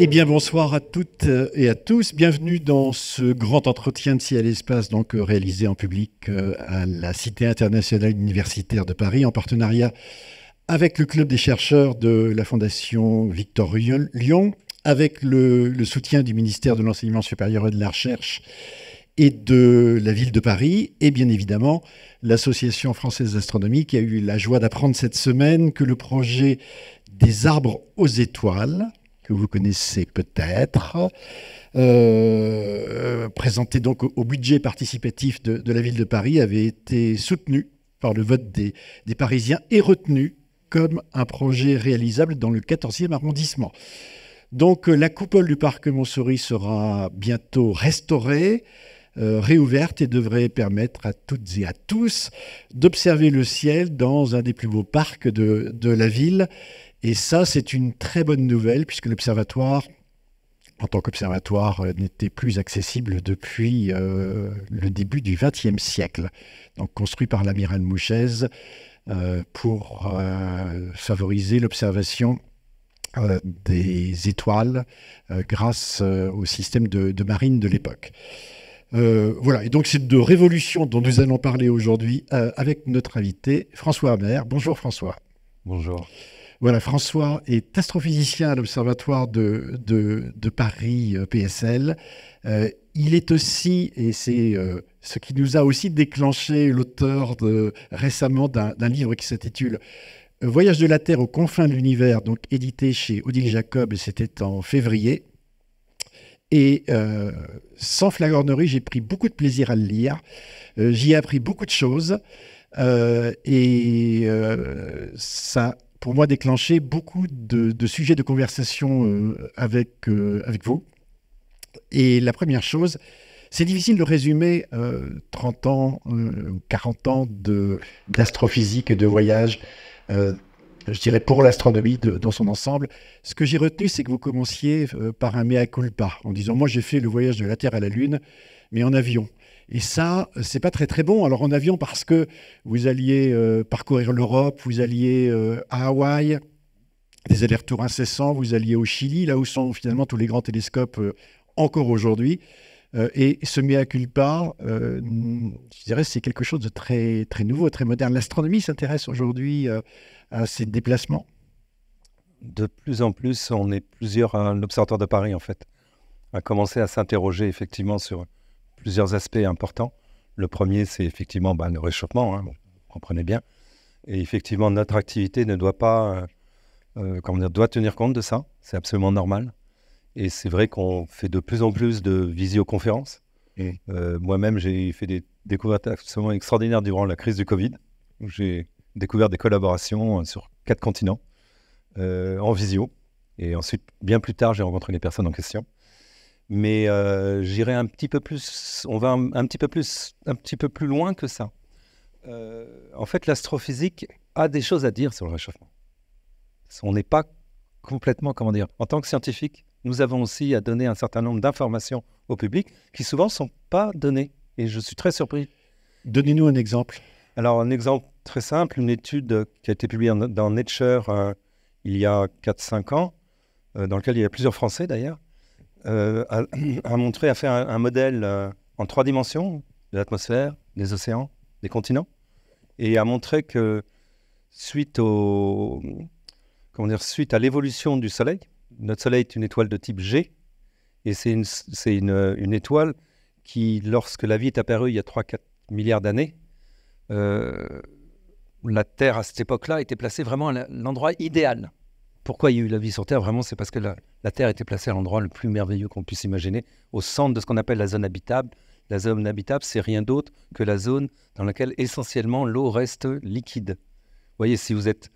Eh bien, bonsoir à toutes euh, et à tous. Bienvenue dans ce grand entretien de Ciel et espace donc euh, réalisé en public euh, à la Cité internationale universitaire de Paris, en partenariat avec le club des chercheurs de la Fondation Victor Lyon avec le, soutien du ministère de l'Enseignement supérieur et de la Recherche et de la ville de Paris, et bien évidemment l'Association française d'astronomie qui a eu la joie d'apprendre cette semaine que le projet des arbres aux étoiles, que vous connaissez peut-être, euh, présenté donc au budget participatif de, la ville de Paris, avait été soutenu par le vote des Parisiens et retenu comme un projet réalisable dans le 14e arrondissement. Donc euh, la coupole du parc Montsouris sera bientôt restaurée, euh, réouverte et devrait permettre à toutes et à tous d'observer le ciel dans un des plus beaux parcs de, la ville. Et ça, c'est une très bonne nouvelle puisque l'observatoire en tant qu'observatoire, euh, n'était plus accessible depuis le début du XXe siècle. Donc construit par l'amiral Mouchez pour favoriser l'observation euh, des étoiles euh, grâce euh, au système de, marine de l'époque. voilà, et donc c'est de révolution dont nous allons parler aujourd'hui avec notre invité François Amer. Bonjour François. Bonjour. Voilà, François est astrophysicien à l'Observatoire de, de, de, Paris PSL. il est aussi, et c'est ce qui nous a aussi déclenché l'auteur récemment d'un livre qui s'intitule Voyage de la Terre aux confins de l'univers, donc édité chez Odile Jacob, c'était en février. Et euh, sans flagornerie, j'ai pris beaucoup de plaisir à le lire. Euh, j'y ai appris beaucoup de choses. Euh, et ça, pour moi, déclenché beaucoup de, sujets de conversation avec, avec vous. Et la première chose, c'est difficile de résumer 30 ans, ou 40 ans d'astrophysique et de voyage euh, je dirais, pour l'astronomie dans son ensemble. Ce que j'ai retenu, c'est que vous commenciez euh, par un mea culpa, en disant, moi j'ai fait le voyage de la Terre à la Lune, mais en avion. Et ça, c'est pas très très bon. Alors en avion, parce que vous alliez euh, parcourir l'Europe, vous alliez à Hawaï, des allers-retours incessants, vous alliez au Chili, là où sont finalement tous les grands télescopes encore aujourd'hui. Euh, et ce mea culpa, euh, je dirais, c'est quelque chose de très, très nouveau, très moderne. L'astronomie s'intéresse aujourd'hui euh, à ces déplacements. De plus en plus, on est plusieurs à l'Observatoire de Paris, en fait, a commencé à s'interroger effectivement sur plusieurs aspects importants. Le premier, c'est effectivement bah, le réchauffement, hein, vous comprenez bien. Et effectivement, notre activité ne doit pas, comment dire, doit tenir compte de ça. C'est absolument normal. Et c'est vrai qu'on fait de plus en plus de visioconférences. Et euh, Moi-même, j'ai fait des découvertes absolument extraordinaires durant la crise du Covid. J'ai découvert des collaborations euh, sur quatre continents euh, en visio. Et ensuite, bien plus tard, j'ai rencontré les personnes en question. Mais j'irai un petit peu plus, on va un, petit peu plus, un petit peu plus loin que ça. en fait, l'astrophysique a des choses à dire sur le réchauffement. On n'est pas complètement, comment dire, en tant que scientifique, nous avons aussi à donner un certain nombre d'informations au public qui souvent ne sont pas données. Et je suis très surpris. Donnez-nous un exemple. Alors, un exemple très simple, une étude qui a été publiée dans Nature euh, il y a 4-5 ans, euh, dans laquelle il y a plusieurs Français d'ailleurs, euh, a, montré, a fait un, modèle en trois dimensions de l'atmosphère, des océans, des continents, et a montré que suite, au, comment dire, suite à l'évolution du Soleil, notre Soleil est une étoile de type G, et c'est une, euh, étoile qui, lorsque la vie est apparue il y a 3-4 milliards d'années, euh, la Terre à cette époque-là était placée vraiment à l'endroit idéal. Pourquoi il y a eu la vie sur Terre Vraiment, c'est parce que la, la, Terre était placée à l'endroit le plus merveilleux qu'on puisse imaginer, au centre de ce qu'on appelle la zone habitable. La zone habitable, c'est rien d'autre que la zone dans laquelle essentiellement l'eau reste liquide. Vous voyez, si vous êtes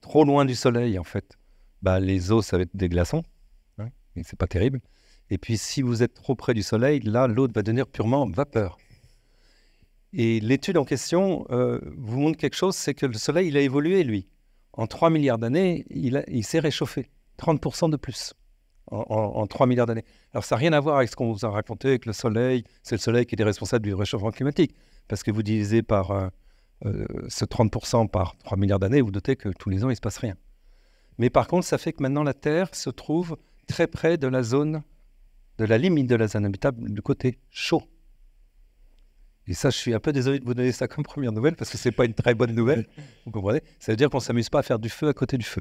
trop loin du Soleil, en fait, bah, les eaux, ça va être des glaçons. mais c'est pas terrible. Et puis, si vous êtes trop près du soleil, là, l'eau va devenir purement vapeur. Et l'étude en question euh, vous montre quelque chose, c'est que le soleil, il a évolué, lui. En 3 milliards d'années, il, s'est réchauffé. 30% de plus en, 3 milliards d'années. Alors, ça n'a rien à voir avec ce qu'on vous a raconté, que le soleil. C'est le soleil qui est responsable du réchauffement climatique. Parce que vous divisez par euh, euh, ce 30% par 3 milliards d'années, vous doutez que tous les ans, il ne se passe rien. Mais par contre, ça fait que maintenant la Terre se trouve très près de la zone, de la limite de la zone habitable du côté chaud. Et ça, je suis un peu désolé de vous donner ça comme première nouvelle parce que c'est pas une très bonne nouvelle. Vous comprenez Ça veut dire qu'on s'amuse pas à faire du feu à côté du feu,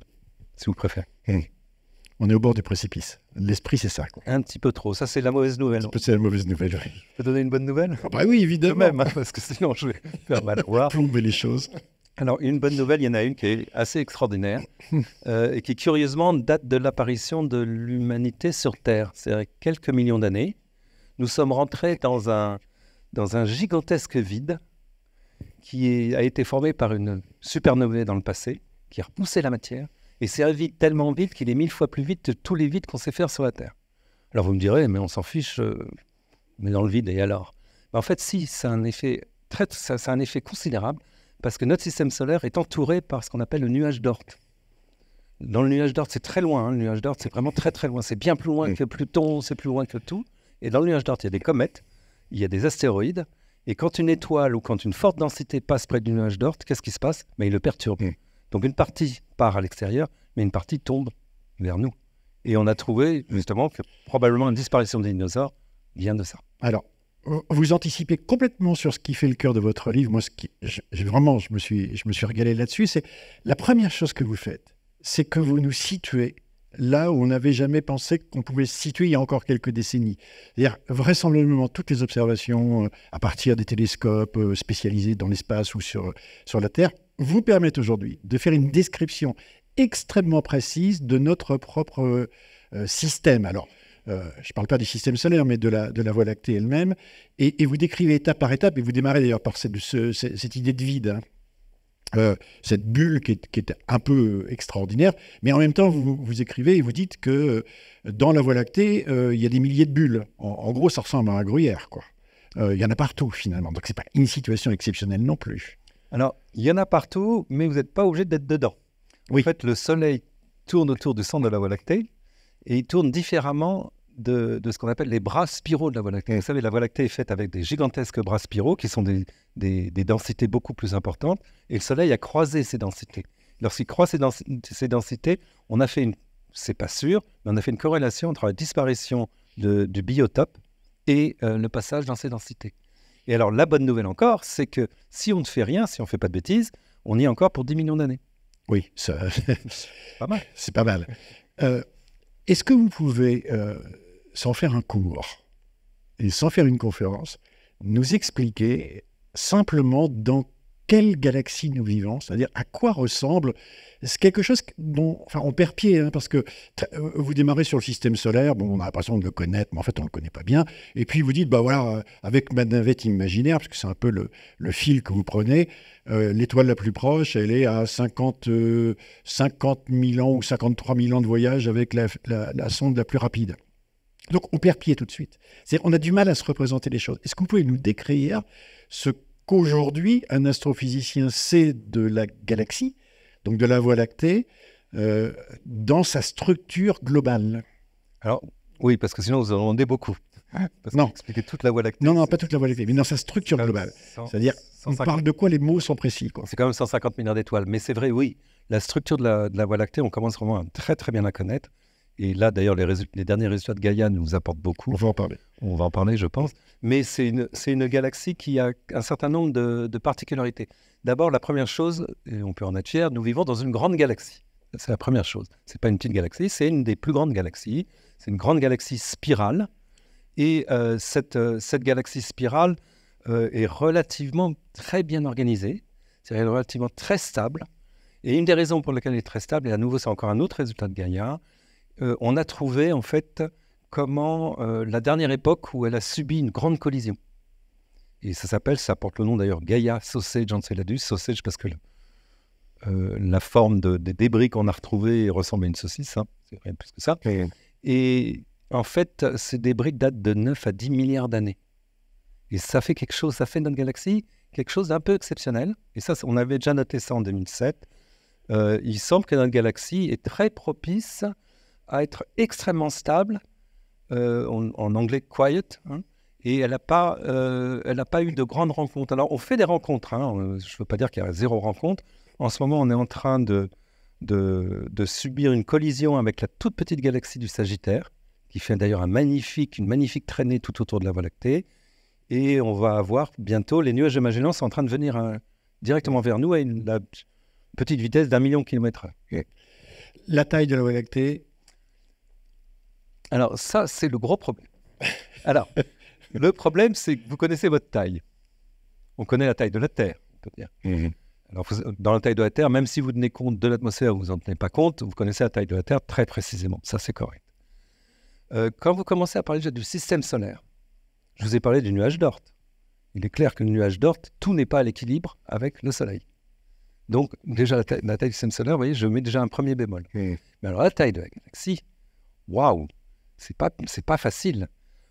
si vous préférez. On est au bord du précipice. L'esprit, c'est ça. Un petit peu trop. Ça, c'est la mauvaise nouvelle. C'est la mauvaise nouvelle. Oui. Je peux donner une bonne nouvelle ah bah oui, évidemment. De même, hein, parce que sinon, je vais faire mal voir. Plomber les choses. Alors, une bonne nouvelle, il y en a une qui est assez extraordinaire euh, et qui, curieusement, date de l'apparition de l'humanité sur Terre. C'est quelques millions d'années. Nous sommes rentrés dans un, dans un gigantesque vide qui a été formé par une supernova dans le passé, qui a repoussé la matière. Et c'est un vide tellement vite qu'il est mille fois plus vite que tous les vides qu'on sait faire sur la Terre. Alors, vous me direz, mais on s'en fiche, mais euh, dans le vide, et alors ben, En fait, si, c'est un effet, très, c'est ça un effet considérable parce que notre système solaire est entouré par ce qu'on appelle le nuage d'Oort. Dans le nuage d'Oort, c'est très loin. Hein. le nuage d'Oort, c'est vraiment très très loin. C'est bien plus loin que Pluton, c'est plus loin que tout. Et dans le nuage d'Oort, il y a des comètes, il y a des astéroïdes. Et quand une étoile ou quand une forte densité passe près du nuage d'Oort, qu'est-ce qui se passe Mais Il le perturbe. Donc une partie part à l'extérieur, mais une partie tombe vers nous. Et on a trouvé justement que probablement une disparition des dinosaures vient de ça. Alors, vous anticipez complètement sur ce qui fait le cœur de votre livre. Moi, vraiment, je me suis, je me suis régalé là-dessus. C'est la première chose que vous faites, c'est que vous nous situez là où on n'avait jamais pensé qu'on pouvait se situer il y a encore quelques décennies. C'est-à-dire, vraisemblablement, toutes les observations euh, à partir des télescopes euh, spécialisés dans l'espace ou sur, sur la Terre vous permettent aujourd'hui de faire une description extrêmement précise de notre propre euh, système. Alors, euh, je ne parle pas des systèmes solaires, mais de la, de la Voie lactée elle-même, et, vous décrivez étape par étape, et vous démarrez d'ailleurs par cette, idée de vide, hein. euh, cette bulle qui est, un peu extraordinaire, mais en même temps, vous, vous écrivez et vous dites que euh, dans la Voie lactée, il y a des milliers de bulles. En, gros, ça ressemble à un gruyère, quoi. Il y en a partout, finalement, donc ce n'est pas une situation exceptionnelle non plus. Alors, il y en a partout, mais vous n'êtes pas obligé d'être dedans. En fait, le Soleil tourne autour du centre de la Voie lactée et ils tourne différemment de, de ce qu'on appelle les bras spiraux de la Voie lactée. Vous savez, la Voie lactée est faite avec des gigantesques bras spiraux qui sont des, des, densités beaucoup plus importantes, et le Soleil a croisé ces densités. Lorsqu'il croise ces, densités, on a fait une, c'est pas sûr, mais on a fait une corrélation entre la disparition du biotope et euh, le passage dans ces densités. Et alors, la bonne nouvelle encore, c'est que si on ne fait rien, si on ne fait pas de bêtises, on y est encore pour 10 millions d'années. Oui, c'est pas mal. C'est pas mal. Euh, est-ce que vous pouvez, euh, sans faire un cours et sans faire une conférence, nous expliquer simplement dans quelle galaxie nous vivons, c'est-à-dire à quoi ressemble. C'est quelque chose dont enfin, on perd pied, hein, parce que euh, vous démarrez sur le système solaire, bon, on a l'impression de le connaître, mais en fait on ne le connaît pas bien, et puis vous dites, bah voilà, euh, avec ma navette imaginaire, parce que c'est un peu le, fil que vous prenez, euh, l'étoile la plus proche, elle est à 50, 50 000 ans ou 53 000 ans de voyage avec la, sonde la plus rapide. Donc on perd pied tout de suite. cest on a du mal à se représenter les choses. Est-ce que vous pouvez nous décrire ce qu'aujourd'hui, un astrophysicien sait de la galaxie, donc de la Voie lactée, euh, dans sa structure globale. Alors, oui, parce que sinon, vous en demandez beaucoup. Ah, non. Expliquer toute la Voie lactée. Non, non, pas toute la Voie lactée, mais dans sa structure globale. C'est-à-dire, on parle de quoi les mots sont précis. C'est quand même 150 milliards d'étoiles. Mais c'est vrai, oui, la structure de la, de la Voie lactée, on commence vraiment à très, très bien la connaître. Et là, d'ailleurs, les, derniers résultats de Gaïa nous apportent beaucoup. On va en parler. On va en parler, je pense. Mais c'est une, galaxie qui a un certain nombre de, particularités. D'abord, la première chose, et on peut en être fier, nous vivons dans une grande galaxie. C'est la première chose. Ce n'est pas une petite galaxie, c'est une des plus grandes galaxies. C'est une grande galaxie spirale. Et euh, cette, euh, cette, galaxie spirale euh, est relativement très bien organisée. C'est relativement très stable. Et une des raisons pour lesquelles elle est très stable, et à nouveau, c'est encore un autre résultat de Gaïa, euh, on a trouvé en fait comment euh, la dernière époque où elle a subi une grande collision. Et ça s'appelle, ça porte le nom d'ailleurs Gaia Sausage Enceladus, sausage parce que euh, la forme des débris qu'on a retrouvés ressemble à une saucisse, hein. c'est rien de plus que ça. Et en fait, ces débris datent de 9 à 10 milliards d'années. Et ça fait quelque chose, ça fait notre galaxie quelque chose d'un peu exceptionnel. Et ça, on avait déjà noté ça en 2007. il semble que notre galaxie est très propice à être extrêmement stable, euh, en, anglais quiet, hein, et elle n'a pas, euh, elle pas eu de grandes rencontres. Alors on fait des rencontres, hein, je ne veux pas dire qu'il y a zéro rencontre. En ce moment, on est en train de, de, subir une collision avec la toute petite galaxie du Sagittaire, qui fait d'ailleurs un magnifique, une magnifique traînée tout autour de la Voie lactée. Et on va avoir bientôt les nuages de Magellan sont en train de venir hein, directement vers nous à une petite vitesse d'un million de kilomètres. La taille de la Voie lactée alors ça, c'est le gros problème. Alors, le problème, c'est que vous connaissez votre taille. On connaît la taille de la Terre, on peut dire. Mhm. Alors, dans la taille de la Terre, même si vous tenez compte de l'atmosphère, vous en tenez pas compte, vous connaissez la taille de la Terre très précisément. Ça, c'est correct. Euh, quand vous commencez à parler déjà du système solaire, je vous ai parlé du nuage d'Ort. Il est clair que le nuage d'Ort, tout n'est pas à l'équilibre avec le Soleil. Donc, déjà, la taille, du système solaire, vous voyez, je mets déjà un premier bémol. Mhm. Mais alors, la taille de la galaxie, waouh c'est pas, pas facile.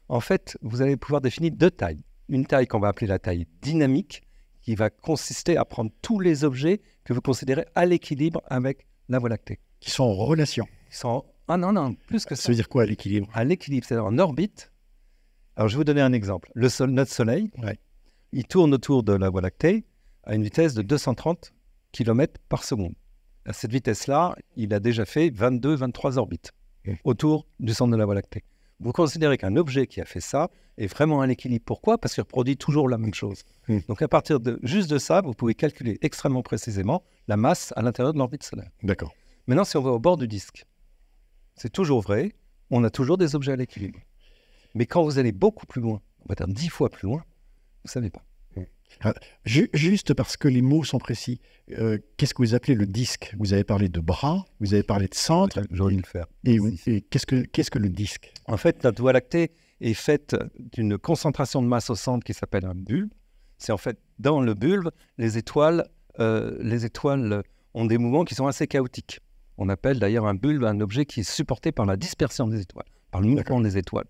En fait, vous allez pouvoir définir deux tailles. Une taille qu'on va appeler la taille dynamique, qui va consister à prendre tous les objets que vous considérez à l'équilibre avec la Voie lactée. Qui sont en relation. Qui sont Ah non, non, plus que ça. Ça veut dire quoi à l'équilibre À l'équilibre, c'est-à-dire en orbite. Alors, je vais vous donner un exemple. Le notre Soleil, il tourne autour de la Voie lactée à une vitesse de 230 km par seconde. À cette vitesse-là, il a déjà fait 22-23 orbites autour du centre de la Voie lactée. Vous considérez qu'un objet qui a fait ça est vraiment à l'équilibre. Pourquoi Parce qu'il reproduit toujours la même chose. Donc à partir de juste de ça, vous pouvez calculer extrêmement précisément la masse à l'intérieur de l'orbite solaire. D'accord. Maintenant, si on va au bord du disque, c'est toujours vrai, on a toujours des objets à l'équilibre. Mais quand vous allez beaucoup plus loin, on va dire dix fois plus loin, vous ne savez pas. Ah, juste parce que les mots sont précis, euh, qu'est-ce que vous appelez le disque Vous avez parlé de bras, vous avez parlé de centre. J'aurais le faire. Et, qu'est-ce que le disque En fait, la voie lactée est faite d'une concentration de masse au centre qui s'appelle un bulbe. C'est en fait dans le bulbe, les étoiles, euh, les étoiles ont des mouvements qui sont assez chaotiques. On appelle d'ailleurs un bulbe un objet qui est supporté par la dispersion des étoiles, par le mouvement des étoiles.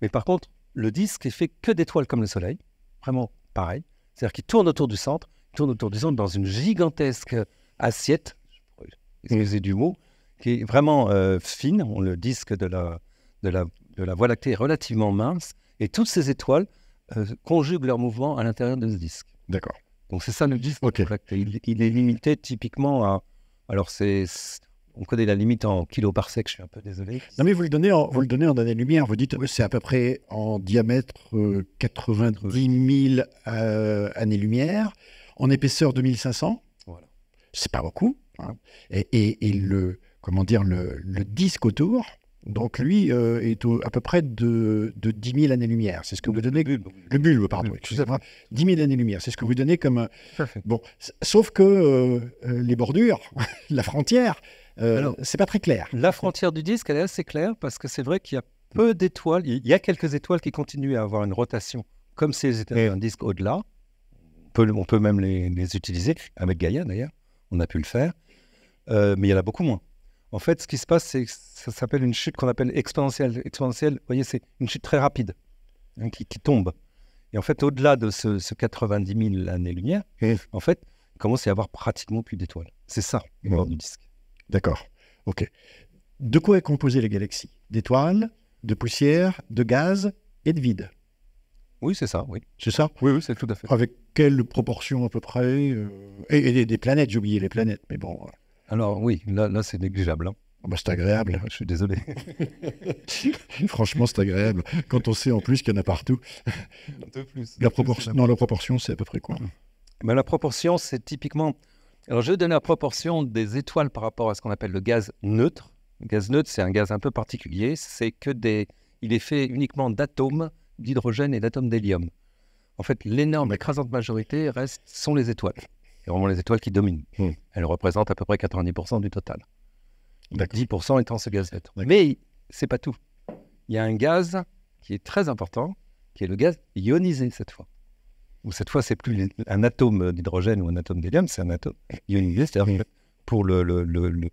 Mais par contre, le disque est fait que d'étoiles comme le Soleil, vraiment pareil. C'est-à-dire qu'il tourne autour du centre, il tourne autour du centre dans une gigantesque assiette, excusez du mot, qui est vraiment euh, fine. On, le disque de la, de, la, Voie lactée est relativement mince. Et toutes ces étoiles euh, conjuguent leur mouvement à l'intérieur de ce disque. D'accord. Donc c'est ça le disque. Okay. Il, il, est limité typiquement à... Alors c'est on connaît la limite en kilos par sec, je suis un peu désolé. Non, mais vous le donnez en, vous en années-lumière. Vous dites c'est à peu près en diamètre 80 90 000 années-lumière, en épaisseur 2500. Voilà. C'est pas beaucoup. Hein. Et, le, comment dire, le, disque autour, donc lui euh, est à peu près de, 10 000 années-lumière. C'est ce que vous donnez. Le bulbe, pardon. 10 000 années-lumière, c'est ce que vous donnez comme. Euh, bon, sauf que euh, les bordures, la frontière, euh, c'est pas très clair. La frontière du disque, elle est assez claire parce que c'est vrai qu'il y a peu d'étoiles. Il y a quelques étoiles qui continuent à avoir une rotation, comme si elles un disque au-delà. On peut, on peut même les, utiliser. Avec Gaïa, d'ailleurs, on a pu le faire. Euh, mais il y en a beaucoup moins. En fait, ce qui se passe, c'est ça s'appelle une chute qu'on appelle exponentielle. Exponentielle, vous voyez, c'est une chute très rapide hein, qui, tombe. Et en fait, au-delà de ce, 90 000 années-lumière, en fait, il commence à y avoir pratiquement plus d'étoiles. C'est ça, le du disque. D'accord. OK. De quoi est composée la galaxie D'étoiles, de poussière, de gaz et de vide. Oui, c'est ça, oui. C'est ça Oui, oui, c'est tout à fait. Avec quelle proportion à peu près euh, Et, des, planètes, j'ai oublié les planètes, mais bon. Euh. Alors oui, là, c'est négligeable. Hein. Ah bah, c'est agréable. Je suis désolé. Franchement, c'est agréable. Quand on sait en plus qu'il y en a partout. peu plus. la, proportion, non, la proportion, c'est à peu près quoi Mais ben, La proportion, c'est typiquement alors, je vais donner la proportion des étoiles par rapport à ce qu'on appelle le gaz neutre. Le gaz neutre, c'est un gaz un peu particulier. C'est que des... il est fait uniquement d'atomes d'hydrogène et d'atomes d'hélium. En fait, l'énorme, écrasante majorité reste, sont les étoiles. Et vraiment les étoiles qui dominent. Hmm. Elles représentent à peu près 90% du total. 10% étant ce gaz neutre. Mais c'est pas tout. Il y a un gaz qui est très important, qui est le gaz ionisé cette fois cette fois, c'est plus un atome d'hydrogène ou un atome d'hélium, c'est un atome ionisé. cest à pour le,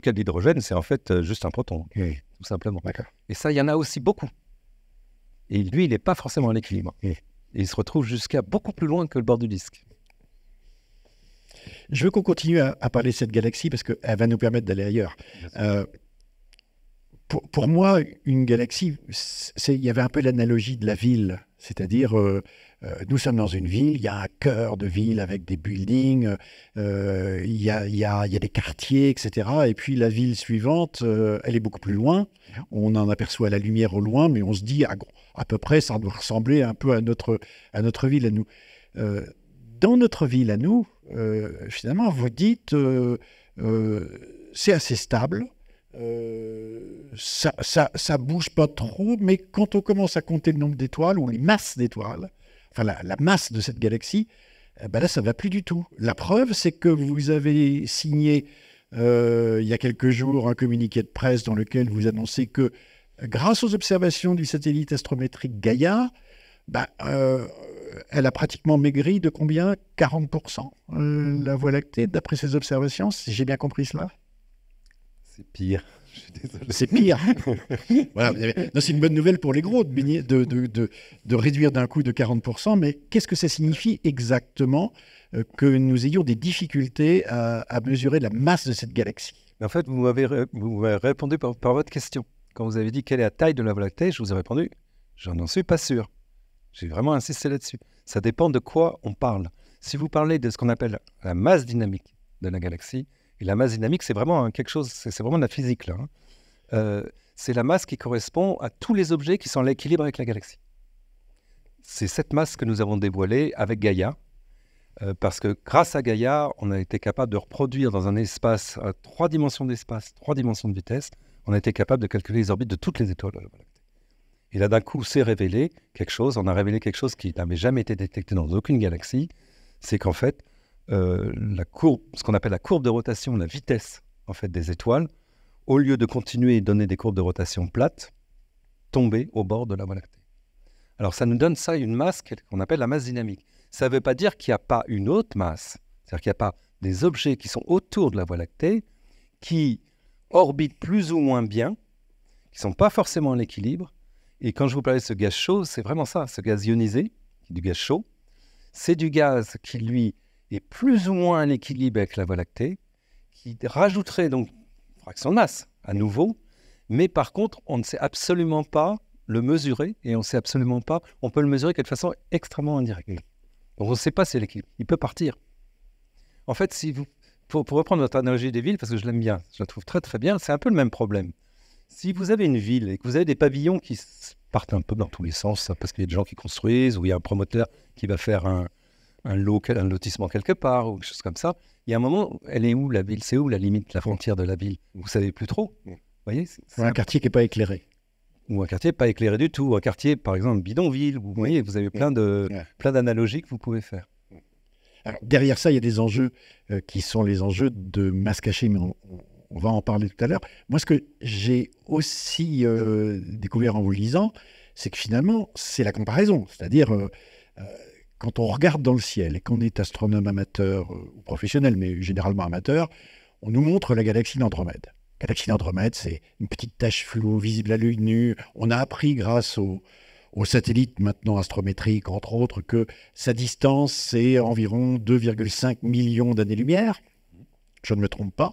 cas de l'hydrogène, c'est en fait euh, juste un proton, tout simplement. Et ça, il y en a aussi beaucoup. Et lui, il n'est pas forcément en équilibre. Et il se retrouve jusqu'à beaucoup plus loin que le bord du disque. Je veux qu'on continue à, parler de cette galaxie parce qu'elle va nous permettre d'aller ailleurs. Euh, pour, pour, moi, une galaxie, il y avait un peu l'analogie de la ville c'est-à-dire, euh, euh, nous sommes dans une ville, il y a un cœur de ville avec des buildings, euh, il, y a, des quartiers, etc. Et puis la ville suivante, elle est beaucoup plus loin. On en aperçoit la lumière au loin, mais on se dit, à, à peu près, ça doit ressembler un peu à notre, à notre ville à nous. dans notre ville à nous, finalement, vous dites, c'est assez stable euh, ça, ça, bouge pas trop, mais quand on commence à compter le nombre d'étoiles ou les masses d'étoiles, enfin la, masse de cette galaxie, eh ben là ça va plus du tout. La preuve, c'est que vous avez signé euh, il y a quelques jours un communiqué de presse dans lequel vous annoncez que grâce aux observations du satellite astrométrique Gaia, bah, euh, elle a pratiquement maigri de combien 40% la Voie lactée, d'après ses observations, si j'ai bien compris cela c'est pire. C'est pire. voilà, c'est une bonne nouvelle pour les gros de, réduire d'un coup de 40%, mais qu'est-ce que ça signifie exactement euh, que nous ayons des difficultés à, mesurer la masse de cette galaxie En fait, vous m'avez répondu par, votre question. Quand vous avez dit quelle est la taille de la Voie lactée, je vous ai répondu, j'en suis pas sûr. J'ai vraiment insisté là-dessus. Ça dépend de quoi on parle. Si vous parlez de ce qu'on appelle la masse dynamique de la galaxie, et la masse dynamique, c'est vraiment quelque chose, c'est vraiment de la physique hein. euh, c'est la masse qui correspond à tous les objets qui sont en équilibre avec la galaxie. C'est cette masse que nous avons dévoilée avec Gaïa, euh, parce que grâce à Gaïa, on a été capable de reproduire dans un espace, à trois dimensions d'espace, trois dimensions de vitesse, on a été capable de calculer les orbites de toutes les étoiles Et là, d'un coup, c'est révélé quelque chose, on a révélé quelque chose qui n'avait jamais été détecté dans aucune galaxie, c'est qu'en fait, euh, la courbe, ce qu'on appelle la courbe de rotation, la vitesse en fait des étoiles, au lieu de continuer et donner des courbes de rotation plates, tomber au bord de la Voie lactée. Alors ça nous donne ça une masse qu'on appelle la masse dynamique. Ça ne veut pas dire qu'il n'y a pas une autre masse, c'est-à-dire qu'il n'y a pas des objets qui sont autour de la Voie lactée qui orbitent plus ou moins bien, qui ne sont pas forcément en équilibre. Et quand je vous parlais de ce gaz chaud, c'est vraiment ça, ce gaz ionisé, du gaz chaud. C'est du gaz qui, lui, et plus ou moins un équilibre avec la Voie lactée, qui rajouterait donc une fraction masse, à nouveau, mais par contre, on ne sait absolument pas le mesurer et on ne sait absolument pas, on peut le mesurer de façon extrêmement indirecte. Donc on ne sait pas si l'équilibre, il peut partir. En fait, si vous, pour, pour reprendre votre analogie des villes, parce que je l'aime bien, je la trouve très très bien, c'est un peu le même problème. Si vous avez une ville et que vous avez des pavillons qui partent un peu dans tous les sens, hein, parce qu'il y a des gens qui construisent, ou il y a un promoteur qui va faire un, un lotissement quelque part ou quelque chose comme ça. Il y a un moment, elle est où la ville C'est où la limite, la frontière de la ville Vous savez plus trop. Mm. Vous voyez c'est un quartier qui n'est pas éclairé. Ou un quartier pas éclairé du tout. Ou un quartier, par exemple, bidonville. Vous voyez, vous avez mm. plein de plein d'analogies que vous pouvez faire. Mm. derrière ça, il y a des enjeux euh, qui sont les enjeux de masse cachés. mais on, va en parler tout à l'heure. Moi, ce que j'ai aussi euh, découvert en vous lisant, c'est que finalement, c'est la comparaison. C'est-à-dire, euh, quand on regarde dans le ciel et qu'on est astronome amateur euh, ou professionnel, mais généralement amateur, on nous montre la galaxie d'Andromède. La galaxie d'Andromède, c'est une petite tache floue, visible à l'œil nu. On a appris grâce aux, satellites maintenant astrométriques, entre autres, que sa distance, c'est environ 2,5 millions d'années-lumière. Je ne me trompe pas.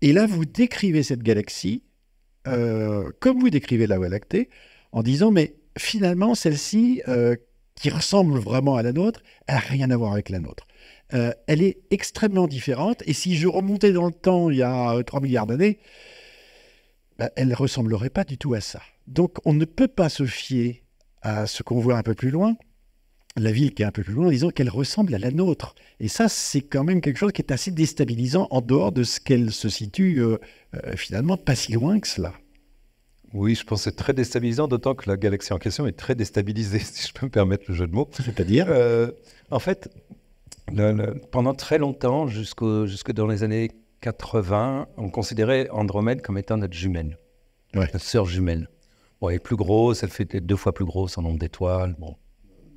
Et là, vous décrivez cette galaxie euh, comme vous décrivez la Voie lactée, en disant, mais finalement, celle-ci, euh, qui ressemble vraiment à la nôtre, elle n'a rien à voir avec la nôtre. Euh, elle est extrêmement différente. Et si je remontais dans le temps, il y a 3 euh, milliards d'années, bah, elle ne ressemblerait pas du tout à ça. Donc on ne peut pas se fier à ce qu'on voit un peu plus loin, la ville qui est un peu plus loin, disons qu'elle ressemble à la nôtre. Et ça, c'est quand même quelque chose qui est assez déstabilisant en dehors de ce qu'elle se situe euh, finalement pas si loin que cela. Oui, je pense que c'est très déstabilisant, d'autant que la galaxie en question est très déstabilisée, si je peux me permettre le jeu de mots. C'est-à-dire euh, En fait, pendant très longtemps, jusque dans les années 80, on considérait Andromède comme étant notre jumelle, notre sœur jumelle. Bon, elle est plus grosse, elle fait deux fois plus grosse en nombre d'étoiles, bon,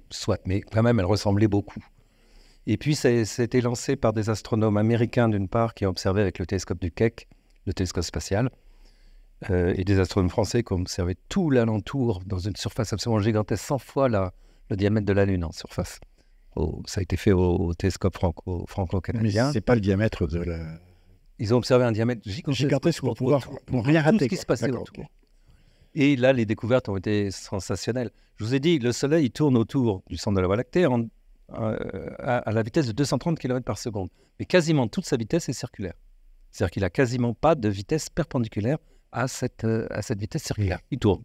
soit, mais quand même, elle ressemblait beaucoup. Et puis, été lancé par des astronomes américains, d'une part, qui ont observé avec le télescope du Keck, le télescope spatial, euh, et des astronomes français qui ont observé tout l'alentour dans une surface absolument gigantesque, 100 fois le diamètre de la Lune en surface. ça a été fait au, télescope franco, franco-canadien. c'est pas le diamètre de la. Ils ont observé un diamètre gigantesque, pour, pouvoir, rien rater. Tout ce qui se passait autour. Et là, les découvertes ont été sensationnelles. Je vous ai dit, le Soleil tourne autour du centre de la Voie lactée euh, à, la vitesse de 230 km par seconde. Mais quasiment toute sa vitesse est circulaire. C'est-à-dire qu'il n'a quasiment pas de vitesse perpendiculaire à cette, euh, à cette vitesse circulaire. Il tourne.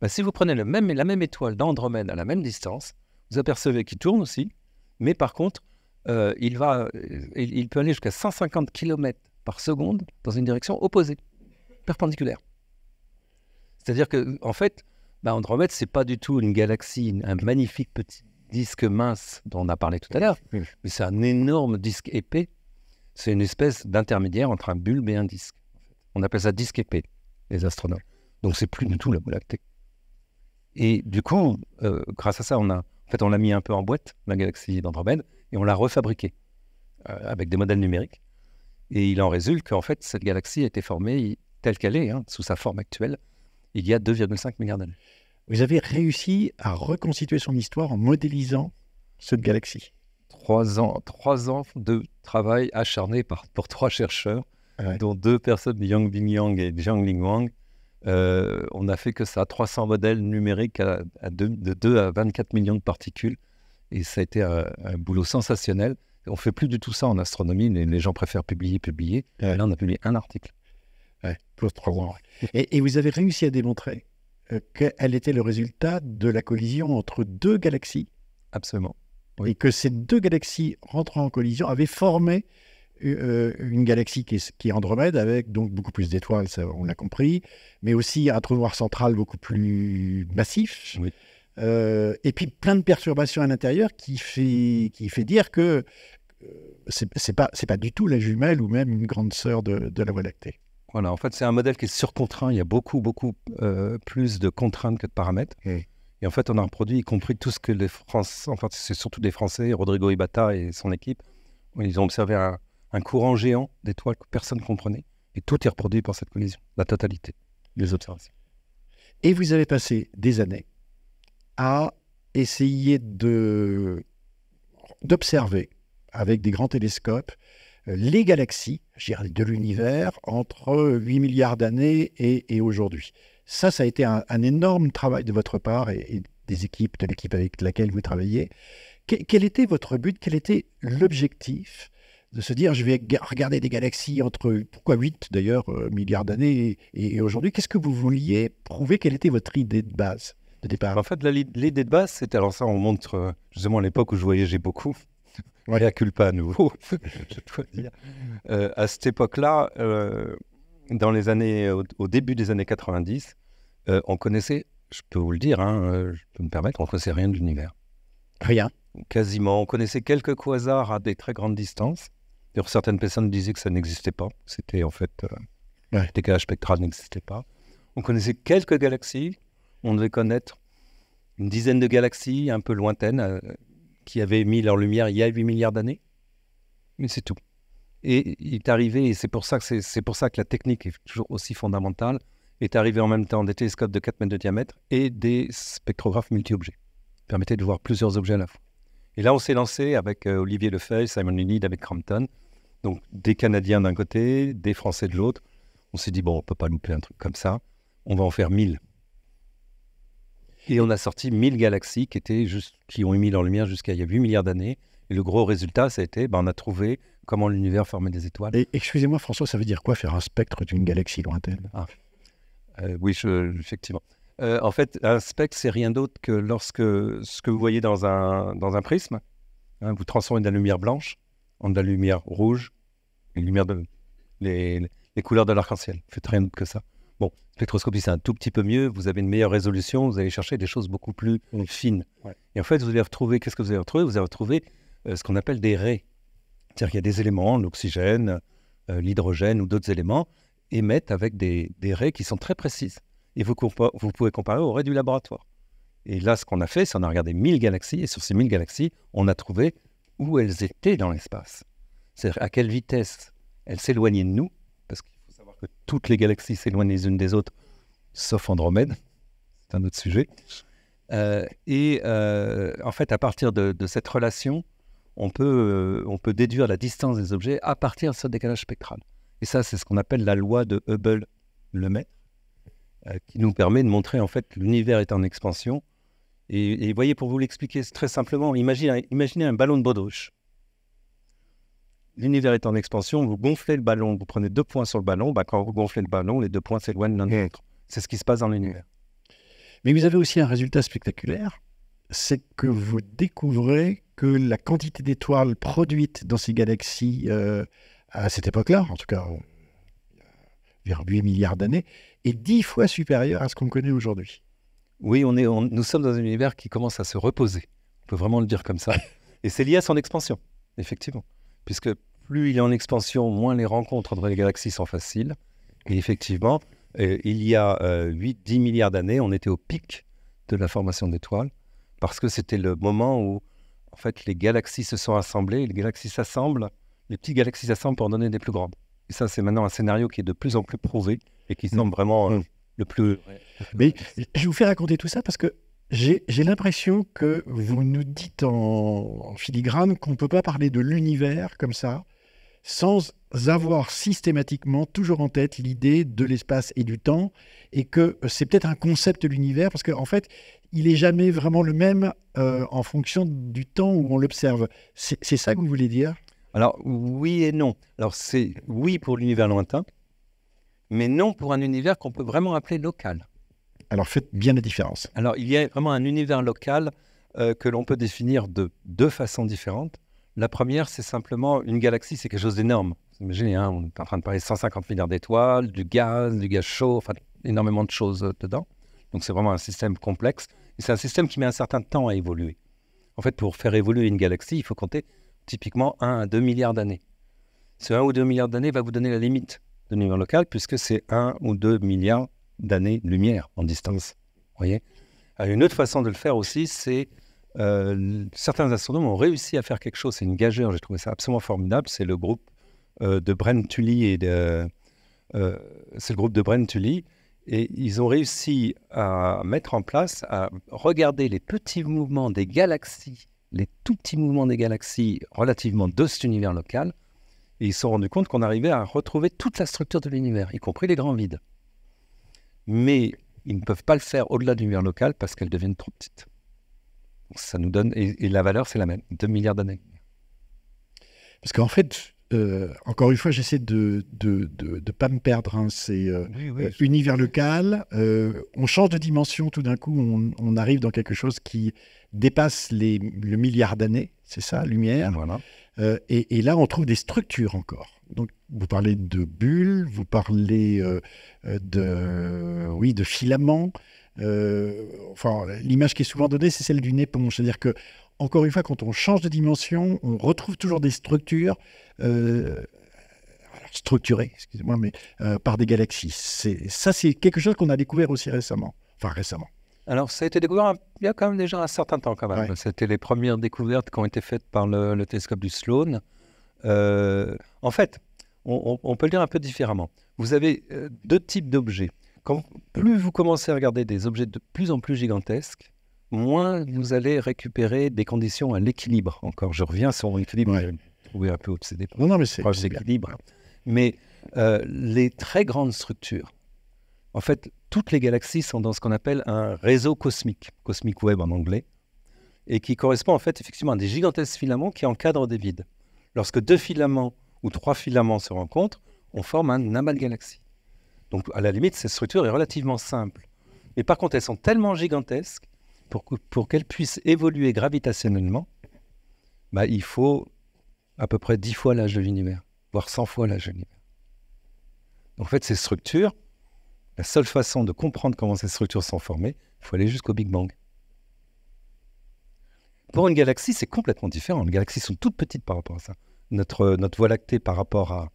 Bah, si vous prenez le même, la même étoile d'Andromède à la même distance, vous apercevez qu'il tourne aussi, mais par contre, euh, il, va, euh, il, peut aller jusqu'à 150 km par seconde dans une direction opposée, perpendiculaire. C'est-à-dire que, en fait, ben Andromède, c'est pas du tout une galaxie, un magnifique petit disque mince dont on a parlé tout à l'heure, mais c'est un énorme disque épais. C'est une espèce d'intermédiaire entre un bulbe et un disque. On appelle ça disque épais, les astronomes. Donc c'est plus du tout la Voie lactée. Et du coup, euh, grâce à ça, on a, en fait, on l'a mis un peu en boîte, la galaxie d'Andromède, et on l'a refabriquée euh, avec des modèles numériques. Et il en résulte qu'en fait, cette galaxie a été formée telle qu'elle est, hein, sous sa forme actuelle, il y a 2,5 milliards d'années. Vous avez réussi à reconstituer son histoire en modélisant cette galaxie. Trois ans, trois ans de travail acharné pour trois chercheurs ah dont deux personnes, Yang Bingyang et Zhang Lingwang. Euh, on a fait que ça, 300 modèles numériques à, de 2 à 24 millions de particules. Et ça a été un, boulot sensationnel. On fait plus du tout ça en astronomie. Les, gens préfèrent publier, publier. Ah Là, on a publié un article. Et, vous avez réussi à démontrer euh, qu'elle était le résultat de la collision entre deux galaxies. Absolument. Et que ces deux galaxies rentrant en collision avaient formé euh, une galaxie qui est, qui Andromède, avec donc beaucoup plus d'étoiles, on l'a compris, mais aussi un trou noir central beaucoup plus massif. Euh, et puis plein de perturbations à l'intérieur qui fait, qui fait dire que euh, c'est, n'est pas c'est pas du tout la jumelle ou même une grande sœur de, la Voie lactée. Voilà, en fait, c'est un modèle qui est surcontraint. Il y a beaucoup, beaucoup plus de contraintes que de paramètres. Et en fait, on a reproduit y compris tout ce que les Français, enfin, c'est surtout des Français, Rodrigo Ibata et son équipe, ils ont observé un, un courant géant d'étoiles que personne ne comprenait. Et tout est reproduit par cette collision, la totalité des observations. Et vous avez passé des années à essayer de d'observer avec des grands télescopes euh, les galaxies, de l'univers entre 8 milliards d'années et, aujourd'hui. Ça, ça a été un, énorme travail de votre part et, des équipes, de l'équipe avec laquelle vous travaillez. quel était votre but Quel était l'objectif de se dire je vais regarder des galaxies entre, pourquoi 8 d'ailleurs, euh, milliards d'années et, aujourd'hui. Qu'est-ce que vous vouliez prouver Quelle était votre idée de base de départ En fait, l'idée de base, c'était, alors ça, on montre euh, justement à l'époque où je voyageais beaucoup. Ouais. à culpa à nouveau, je dois dire. Euh, à cette époque-là, dans les années, au, début des années 90, on connaissait, je peux vous le dire, hein, je peux me permettre, on connaissait rien de l'univers. Rien. Quasiment. On connaissait quelques quasars à des très grandes distances certaines personnes disaient que ça n'existait pas. C'était en fait. Le euh, décalage spectral n'existait pas. On connaissait quelques galaxies. On devait connaître une dizaine de galaxies un peu lointaines euh, qui avaient mis leur lumière il y a 8 milliards d'années. Mais c'est tout. Et il est arrivé, et c'est pour, ça que c'est, pour ça que la technique est toujours aussi fondamentale, est arrivé en même temps des télescopes de 4 mètres de diamètre et des spectrographes multi-objets. Permettaient de voir plusieurs objets à la fois. Et là, on s'est lancé avec euh, Olivier Lefeuille, Simon Unid, avec Crampton. Donc, des Canadiens d'un côté, des Français de l'autre. On s'est dit, bon, on ne peut pas louper un truc comme ça. On va en faire mille. Et on a sorti 1000 galaxies qui, étaient juste, qui ont émis leur lumière jusqu'à il y a 8 milliards d'années. Et le gros résultat, ça a été, ben, on a trouvé comment l'univers formait des étoiles. Et excusez-moi, François, ça veut dire quoi faire un spectre d'une galaxie lointaine ah. euh, Oui, effectivement. Euh, en fait, un spectre, c'est rien d'autre que lorsque ce que vous voyez dans un, dans un prisme, hein, vous transformez de la lumière blanche en de la lumière rouge, lumière les, couleurs de l'arc-en-ciel. C'est faites rien d'autre que ça. Bon, spectroscopie, c'est un tout petit peu mieux. Vous avez une meilleure résolution. Vous allez chercher des choses beaucoup plus fines. Et en fait, vous allez retrouver, qu'est-ce que vous allez retrouver Vous allez retrouver euh, ce qu'on appelle des raies. C'est-à-dire qu'il y a des éléments, l'oxygène, euh, l'hydrogène ou d'autres éléments, émettent avec des, des raies qui sont très précises et vous, vous, pouvez comparer au reste du laboratoire. Et là, ce qu'on a fait, c'est qu'on a regardé 1000 galaxies, et sur ces 1000 galaxies, on a trouvé où elles étaient dans l'espace. C'est-à-dire à quelle vitesse elles s'éloignaient de nous, parce qu'il faut savoir que toutes les galaxies s'éloignent les unes des autres, sauf Andromède, c'est un autre sujet. Euh, et euh, en fait, à partir de, cette relation, on peut, euh, on peut déduire la distance des objets à partir de ce décalage spectral. Et ça, c'est ce qu'on appelle la loi de Hubble-Lemaître euh, qui nous permet de montrer en fait l'univers est en expansion. Et, et voyez, pour vous l'expliquer très simplement, imaginez, imaginez un ballon de baudruche. L'univers est en expansion, vous gonflez le ballon, vous prenez deux points sur le ballon, bah, quand vous gonflez le ballon, les deux points s'éloignent l'un de l'autre. C'est ce qui se passe dans l'univers. Mais vous avez aussi un résultat spectaculaire, c'est que vous découvrez que la quantité d'étoiles produites dans ces galaxies euh, à cette époque-là, en tout cas vers 8 milliards d'années, est dix fois supérieur à ce qu'on connaît aujourd'hui. Oui, on est, nous sommes dans un univers qui commence à se reposer. On peut vraiment le dire comme ça. Et c'est lié à son expansion, effectivement. Puisque plus il est en expansion, moins les rencontres entre les galaxies sont faciles. Et effectivement, euh, il y a 8-10 euh, milliards d'années, on était au pic de la formation d'étoiles, parce que c'était le moment où, en fait, les galaxies se sont assemblées, les galaxies s'assemblent, les petites galaxies s'assemblent pour en donner des plus grandes. Et ça, c'est maintenant un scénario qui est de plus en plus prouvé, et qui semble vraiment euh, mm. le plus. Mais je vous fais raconter tout ça parce que j'ai l'impression que vous nous dites en, filigrane qu'on ne peut pas parler de l'univers comme ça sans avoir systématiquement toujours en tête l'idée de l'espace et du temps, et que euh, c'est peut-être un concept de l'univers, parce qu'en en fait, il n'est jamais vraiment le même euh, en fonction du temps où on l'observe. C'est ça que vous voulez dire Alors oui et non. Alors c'est oui pour l'univers lointain, mais non pour un univers qu'on peut vraiment appeler local. Alors faites bien la différence. Alors il y a vraiment un univers local euh, que l'on peut définir de deux façons différentes. La première, c'est simplement une galaxie, c'est quelque chose d'énorme. imaginez, hein, on est en train de parler de 150 milliards d'étoiles, du gaz, du gaz chaud, enfin énormément de choses euh, dedans. Donc c'est vraiment un système complexe. Et c'est un système qui met un certain temps à évoluer. En fait, pour faire évoluer une galaxie, il faut compter typiquement 1 à 2 milliards d'années. Ce 1 ou 2 milliards d'années va vous donner la limite de l'univers local, puisque c'est un ou deux milliards d'années-lumière en distance. voyez euh, Une autre façon de le faire aussi, c'est euh, certains astronomes ont réussi à faire quelque chose. C'est une gageure, j'ai trouvé ça absolument formidable. C'est le groupe euh, de Tully et de. Euh, c'est le groupe de Tully. Et ils ont réussi à mettre en place, à regarder les petits mouvements des galaxies, les tout petits mouvements des galaxies relativement de cet univers local, et ils se sont rendus compte qu'on arrivait à retrouver toute la structure de l'univers, y compris les grands vides. Mais ils ne peuvent pas le faire au-delà de l'univers local parce qu'elles deviennent trop petites. ça nous donne, et, la valeur, c'est la même, 2 milliards d'années. Parce qu'en fait, euh, encore une fois, j'essaie de ne de, de, pas me perdre. Hein. C'est euh, euh, univers local. on change de dimension tout d'un coup. On, on, arrive dans quelque chose qui dépasse les, le milliard d'années. C'est ça, lumière. Voilà. Euh, et, là, on trouve des structures encore. Donc, vous parlez de bulles, vous parlez euh, euh, de, oui, de filaments. enfin, l'image qui est souvent donnée, c'est celle d'une éponge. C'est-à-dire que, encore une fois, quand on change de dimension, on retrouve toujours des structures structurées, excusez-moi, mais par des galaxies. Ça, c'est quelque chose qu'on a découvert aussi récemment. Enfin, récemment. Alors, ça a été découvert il y a quand même déjà un certain temps, quand même. C'était les premières découvertes qui ont été faites par le, télescope du Sloan. Euh, en fait, on, peut le dire un peu différemment. Vous avez euh, deux types d'objets. Quand, plus vous commencez à regarder des objets de plus en plus gigantesques, moins vous allez récupérer des conditions à l'équilibre. Encore, je reviens sur l'équilibre. Ouais. Oui, un peu obsédé par non, non, mais c'est, l'équilibre. Mais euh, les très grandes structures, en fait, toutes les galaxies sont dans ce qu'on appelle un réseau cosmique, cosmic web en anglais, et qui correspond en fait effectivement à des gigantesques filaments qui encadrent des vides. Lorsque deux filaments ou trois filaments se rencontrent, on forme un amas Donc à la limite, cette structure est relativement simple. Mais par contre, elles sont tellement gigantesques pour, qu'elles puissent évoluer gravitationnellement, bah, il faut à peu près dix fois l'âge de l'univers, voire cent fois l'âge de l'univers. En fait, ces structures, la seule façon de comprendre comment ces structures sont formées, il faut aller jusqu'au Big Bang. Pour une galaxie, c'est complètement différent. Les galaxies sont toutes petites par rapport à ça. Notre, euh, notre voie lactée par rapport à,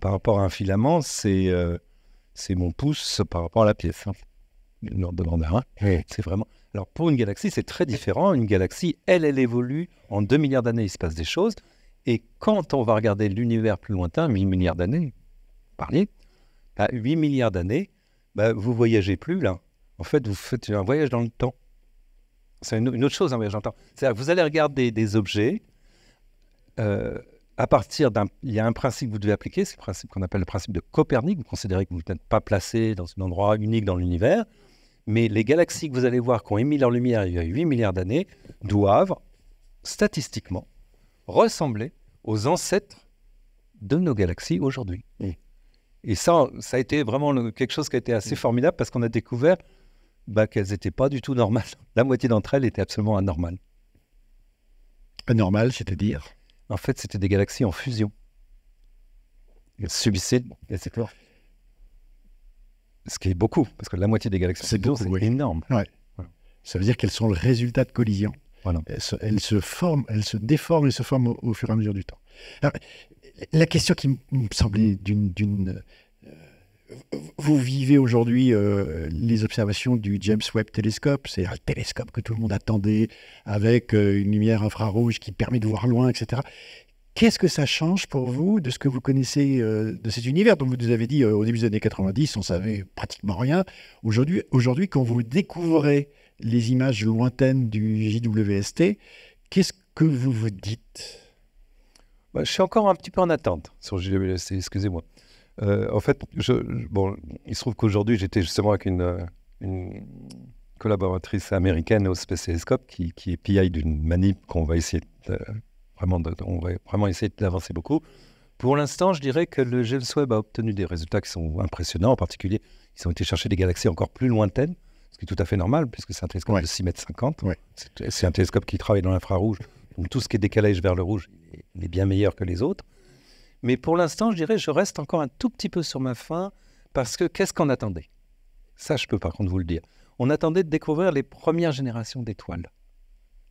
par rapport à un filament, c'est euh, mon pouce par rapport à la pièce. Hein. De hein. c'est vraiment. Alors pour une galaxie, c'est très différent. Une galaxie, elle, elle évolue. En 2 milliards d'années, il se passe des choses. Et quand on va regarder l'univers plus lointain, 8 milliards d'années, parlez. à 8 milliards d'années, bah, vous voyagez plus là. En fait, vous faites un voyage dans le temps. C'est une, autre chose, un voyage dans le temps. cest que vous allez regarder des objets euh, à partir d'un. Il y a un principe que vous devez appliquer, c'est le principe qu'on appelle le principe de Copernic. Vous considérez que vous n'êtes pas placé dans un endroit unique dans l'univers, mais les galaxies que vous allez voir qui ont émis leur lumière il y a 8 milliards d'années doivent, statistiquement, ressembler aux ancêtres de nos galaxies aujourd'hui. Mmh. Et ça, ça a été vraiment quelque chose qui a été assez mm. formidable parce qu'on a découvert bah, qu'elles n'étaient pas du tout normales. La moitié d'entre elles étaient absolument anormales. Anormales, c'est-à-dire En fait, c'était des galaxies en fusion. Elles subissaient c'est Ce qui est beaucoup, parce que la moitié des galaxies c'est c'est énorme. Ça veut dire qu'elles sont le résultat de collisions. Voilà. Elles, se, forment, elles se déforment et se forment au, fur et à mesure du temps la question qui me semblait d'une... Euh, vous vivez aujourd'hui euh, les observations du James Webb Telescope, c'est un télescope que tout le monde attendait, avec euh, une lumière infrarouge qui permet de voir loin, etc. Qu'est-ce que ça change pour vous de ce que vous connaissez de cet univers dont vous nous avez dit au début des années 90, on savait pratiquement rien. Aujourd'hui, aujourd'hui quand vous découvrez les images lointaines du JWST, qu'est-ce que vous vous dites bah, je suis encore un petit peu en attente sur JWST, excusez-moi. Euh, en fait, je, bon, il se trouve qu'aujourd'hui, j'étais justement avec une, euh, collaboratrice américaine au Space Telescope qui, est PI d'une manip qu'on va essayer vraiment, on va vraiment essayer d'avancer beaucoup. Pour l'instant, je dirais que le James Web a obtenu des résultats qui sont impressionnants. En particulier, ils ont été chercher des galaxies encore plus lointaines, ce qui est tout à fait normal puisque c'est un télescope de 6 mètres 50. C'est un télescope qui travaille dans l'infrarouge tout ce qui est décalage vers le rouge, est bien meilleur que les autres. Mais pour l'instant, je dirais, je reste encore un tout petit peu sur ma faim parce que qu'est-ce qu'on attendait Ça, je peux par contre vous le dire. On attendait de découvrir les premières générations d'étoiles,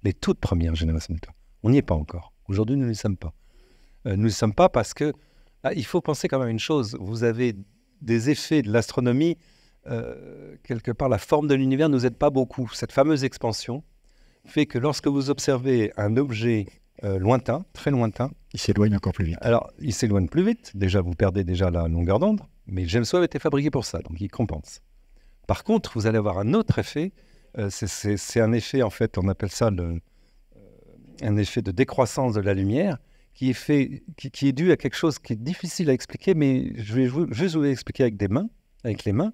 les toutes premières générations d'étoiles. On n'y est pas encore. Aujourd'hui, nous ne sommes pas. Euh, nous ne sommes pas parce que ah, il faut penser quand même à une chose. Vous avez des effets de l'astronomie. Euh, quelque part, la forme de l'univers nous aide pas beaucoup. Cette fameuse expansion, fait que lorsque vous observez un objet euh, lointain, très lointain, il s'éloigne encore plus vite. Alors, il s'éloigne plus vite. Déjà, vous perdez déjà la longueur d'onde, mais James Webb était fabriqué pour ça, donc il compense. Par contre, vous allez avoir un autre effet. Euh, c'est un effet, en fait, on appelle ça le, euh, un effet de décroissance de la lumière qui est, fait, qui, qui, est dû à quelque chose qui est difficile à expliquer, mais je vais juste vous l'expliquer avec des mains, avec les mains.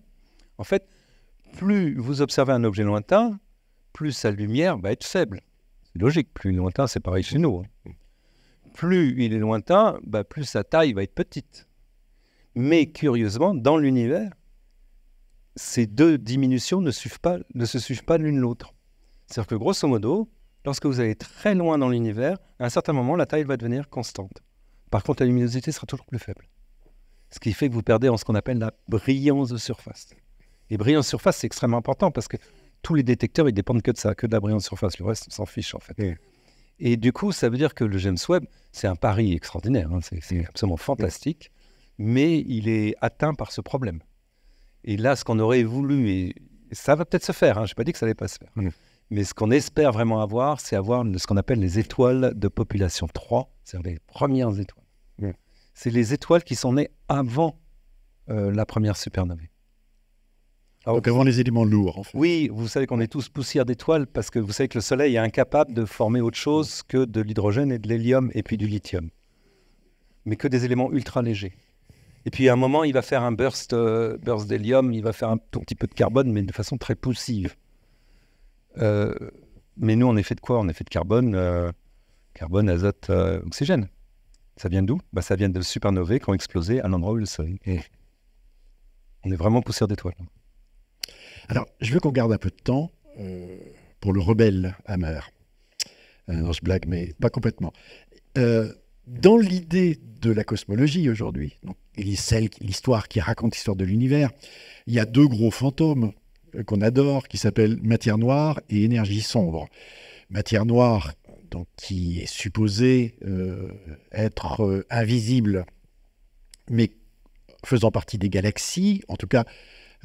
En fait, plus vous observez un objet lointain, plus sa lumière va être faible. C'est logique, plus lointain, c'est pareil chez nous. Hein. Plus il est lointain, bah, plus sa taille va être petite. Mais curieusement, dans l'univers, ces deux diminutions ne, suivent pas, ne se suivent pas l'une l'autre. C'est-à-dire que grosso modo, lorsque vous allez très loin dans l'univers, à un certain moment, la taille va devenir constante. Par contre, la luminosité sera toujours plus faible. Ce qui fait que vous perdez en ce qu'on appelle la brillance de surface. Et brillance de surface, c'est extrêmement important parce que tous les détecteurs, ils dépendent que de ça, que de la surface. Le reste, on s'en fiche, en fait. Et du coup, ça veut dire que le James Webb, c'est un pari extraordinaire, hein. c'est absolument fantastique, mais il est atteint par ce problème. Et là, ce qu'on aurait voulu, et ça va peut-être se faire, hein, je n'ai pas dit que ça allait pas se faire, mais ce qu'on espère vraiment avoir, c'est avoir ce qu'on appelle les étoiles de population 3, c'est-à-dire les premières étoiles. C'est les étoiles qui sont nées avant euh, la première supernova. Donc ah, avant les éléments lourds, en fait. Oui, vous savez qu'on est tous poussière d'étoiles parce que vous savez que le Soleil est incapable de former autre chose que de l'hydrogène et de l'hélium et puis du lithium. Mais que des éléments ultra légers. Et puis à un moment, il va faire un burst, euh, burst d'hélium, il va faire un tout petit peu de carbone, mais de façon très poussive. Euh, mais nous, on est fait de quoi On est fait de carbone, euh, carbone, azote, oxygène. Ça vient d'où bah, Ça vient de supernovae qui ont explosé à l'endroit où le soleil est. On est vraiment poussière d'étoiles. Hein. Alors, je veux qu'on garde un peu de temps euh, pour le rebelle Hammer. Euh, non, je blague, mais pas complètement. Euh, dans l'idée de la cosmologie aujourd'hui, celle l'histoire qui raconte l'histoire de l'univers, il y a deux gros fantômes qu'on adore qui s'appellent matière noire et énergie sombre. Matière noire, donc, qui est supposée être invisible, mais faisant partie des galaxies, en tout cas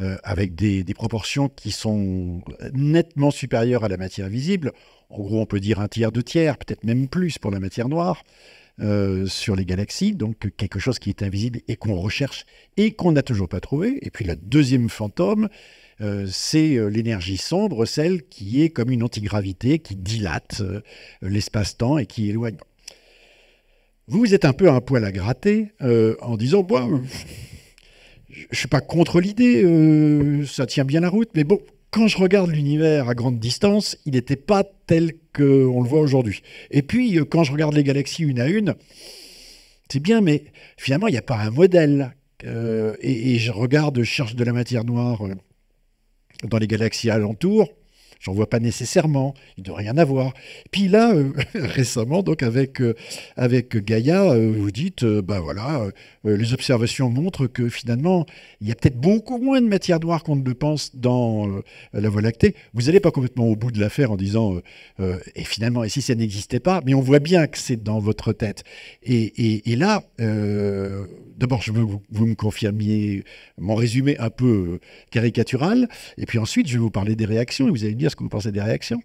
euh, avec des, proportions qui sont nettement supérieures à la matière visible. En gros, on peut dire un tiers, deux tiers, peut-être même plus pour la matière noire. Euh, sur les galaxies, donc quelque chose qui est invisible et qu'on recherche et qu'on n'a toujours pas trouvé. Et puis le deuxième fantôme, euh, c'est l'énergie sombre, celle qui est comme une antigravité qui dilate l'espace-temps et qui éloigne. Vous êtes un peu un poil à gratter en disant, bon, je ne suis pas contre l'idée, euh, ça tient bien la route, mais bon, quand je regarde l'univers à grande distance, il n'était pas tel qu'on le voit aujourd'hui. Et puis, euh, quand je regarde les galaxies une à une, c'est bien, mais finalement, il n'y a pas un modèle. Euh, et, je regarde, je cherche de la matière noire dans les galaxies alentours. J'en vois pas nécessairement. Il ne doit rien avoir. Puis là, euh, récemment, donc avec, euh, avec Gaïa, euh, vous dites, ben voilà, les observations montrent que finalement, il y a peut-être beaucoup moins de matière noire qu'on ne le pense dans la Voie lactée. Vous n'allez pas complètement au bout de l'affaire en disant, et finalement, et si ça n'existait pas Mais on voit bien que c'est dans votre tête. Et, et, là, d'abord, je veux vous, vous me confirmiez mon résumé un peu caricatural, et puis ensuite, je vais vous parler des réactions, et vous allez me dire, est ce que vous pensez des réactions.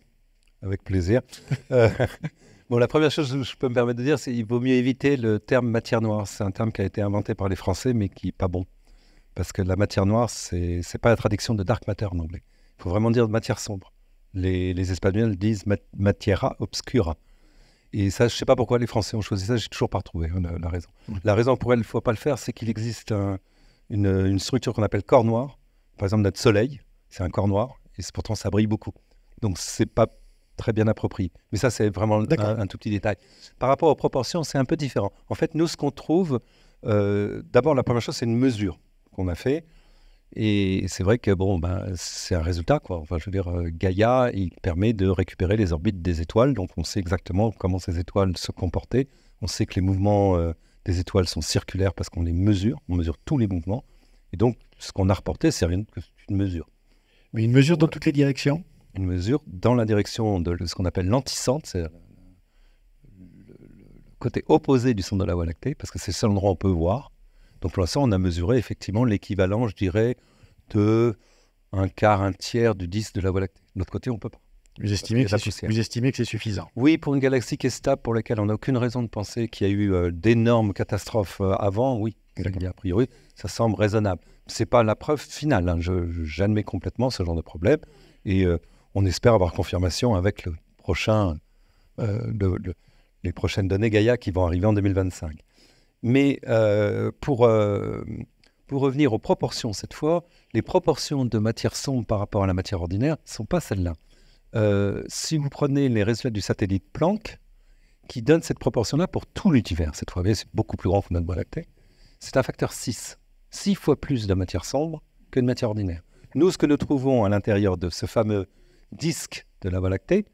Avec plaisir. Euh, bon, la première chose que je peux me permettre de dire, c'est qu'il vaut mieux éviter le terme matière noire. C'est un terme qui a été inventé par les Français, mais qui n'est pas bon. Parce que la matière noire, ce n'est pas la traduction de dark matter en anglais. Il faut vraiment dire matière sombre. Les, Espagnols disent mat obscura. Et ça, je ne sais pas pourquoi les Français ont choisi ça, j'ai toujours pas retrouvé hein, la, raison. La raison pour laquelle il ne faut pas le faire, c'est qu'il existe une, une structure qu'on appelle corps noir. Par exemple, notre Soleil, c'est un corps noir et pourtant ça brille beaucoup. Donc c'est pas très bien approprié. Mais ça, c'est vraiment un, tout petit détail. Par rapport aux proportions, c'est un peu différent. En fait, nous, ce qu'on trouve, euh, d'abord, la première chose, c'est une mesure qu'on a fait. Et c'est vrai que bon, ben, c'est un résultat. Quoi. Enfin, je veux dire, euh, Gaïa, il permet de récupérer les orbites des étoiles. Donc, on sait exactement comment ces étoiles se comportaient. On sait que les mouvements euh, des étoiles sont circulaires parce qu'on les mesure. On mesure tous les mouvements. Et donc, ce qu'on a reporté, c'est rien que une mesure. Mais une mesure dans toutes les directions Une mesure dans la direction de ce qu'on appelle l'anticentre, c'est le côté opposé du centre de la Voie lactée, parce que c'est le seul endroit où on peut voir. Donc pour l'instant, on a mesuré effectivement l'équivalent, je dirais, de un quart, un tiers du disque de la Voie lactée. De l'autre côté, on ne peut pas. Vous estimez, que c'est suffisant Oui, pour une galaxie qui est stable, pour laquelle on n'a aucune raison de penser qu'il y a eu euh, d'énormes catastrophes euh, avant, oui a priori, ça semble raisonnable. Ce n'est pas la preuve finale. Hein. J'admets complètement ce genre de problème. Et euh, on espère avoir confirmation avec le prochain, euh, les prochaines données Gaïa qui vont arriver en 2025. Mais euh, pour, pour revenir aux proportions cette fois, les proportions de matière sombre par rapport à la matière ordinaire ne sont pas celles-là. si vous prenez les résultats du satellite Planck, qui donne cette proportion-là pour tout l'univers cette fois, c'est beaucoup plus grand que notre Voie lactée c'est un facteur 6, 6 fois plus de matière sombre que de matière ordinaire. Nous, ce que nous trouvons à l'intérieur de ce fameux disque de la Voie lactée,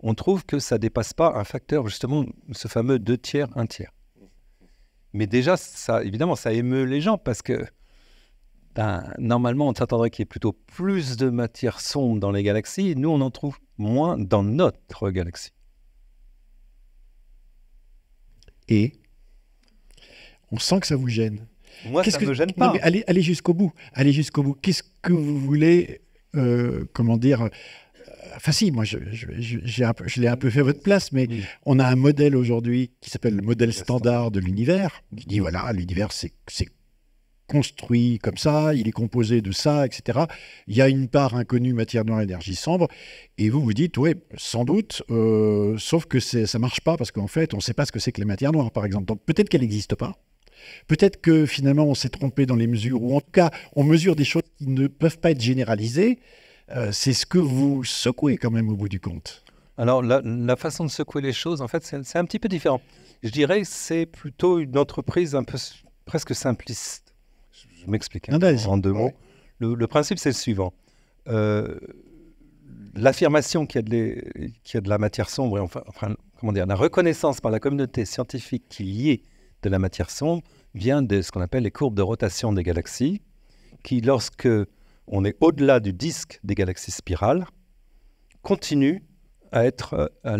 on trouve que ça dépasse pas un facteur, justement, ce fameux 2 tiers, 1 tiers. Mais déjà, évidemment, ça émeut les gens parce que ben, normalement, on s'attendrait qu'il y ait plutôt plus de matière sombre dans les galaxies. nous, on en trouve moins dans notre galaxie. Et on sent que ça vous gêne. Moi, ça que... me gêne pas. allez, jusqu'au bout. Allez jusqu'au bout. Qu'est-ce que vous voulez, euh, comment dire euh, Enfin si, moi je, l'ai un peu fait à votre place, mais on a un modèle aujourd'hui qui s'appelle le modèle standard de l'univers, Il dit voilà, l'univers c'est construit comme ça, il est composé de ça, etc. Il y a une part inconnue matière noire, énergie sombre, et vous vous dites, oui, sans doute, euh, sauf que ça marche pas, parce qu'en fait, on ne sait pas ce que c'est que la matière noire, par exemple. peut-être qu'elle n'existe pas, Peut-être que finalement on s'est trompé dans les mesures, ou en tout cas on mesure des choses qui ne peuvent pas être généralisées. Euh, c'est ce que vous secouez quand même au bout du compte. Alors la, façon de secouer les choses, en fait, c'est un petit peu différent. Je dirais c'est plutôt une entreprise un peu presque simpliste. Je, vais m'explique hein, en deux mots. Le, principe, c'est le suivant. Euh, l'affirmation qu'il y, a de la matière sombre, et enfin, comment dire, la reconnaissance par la communauté scientifique qu'il y ait de la matière sombre vient de ce qu'on appelle les courbes de rotation des galaxies, qui, lorsque on est au-delà du disque des galaxies spirales, continue à être, euh, à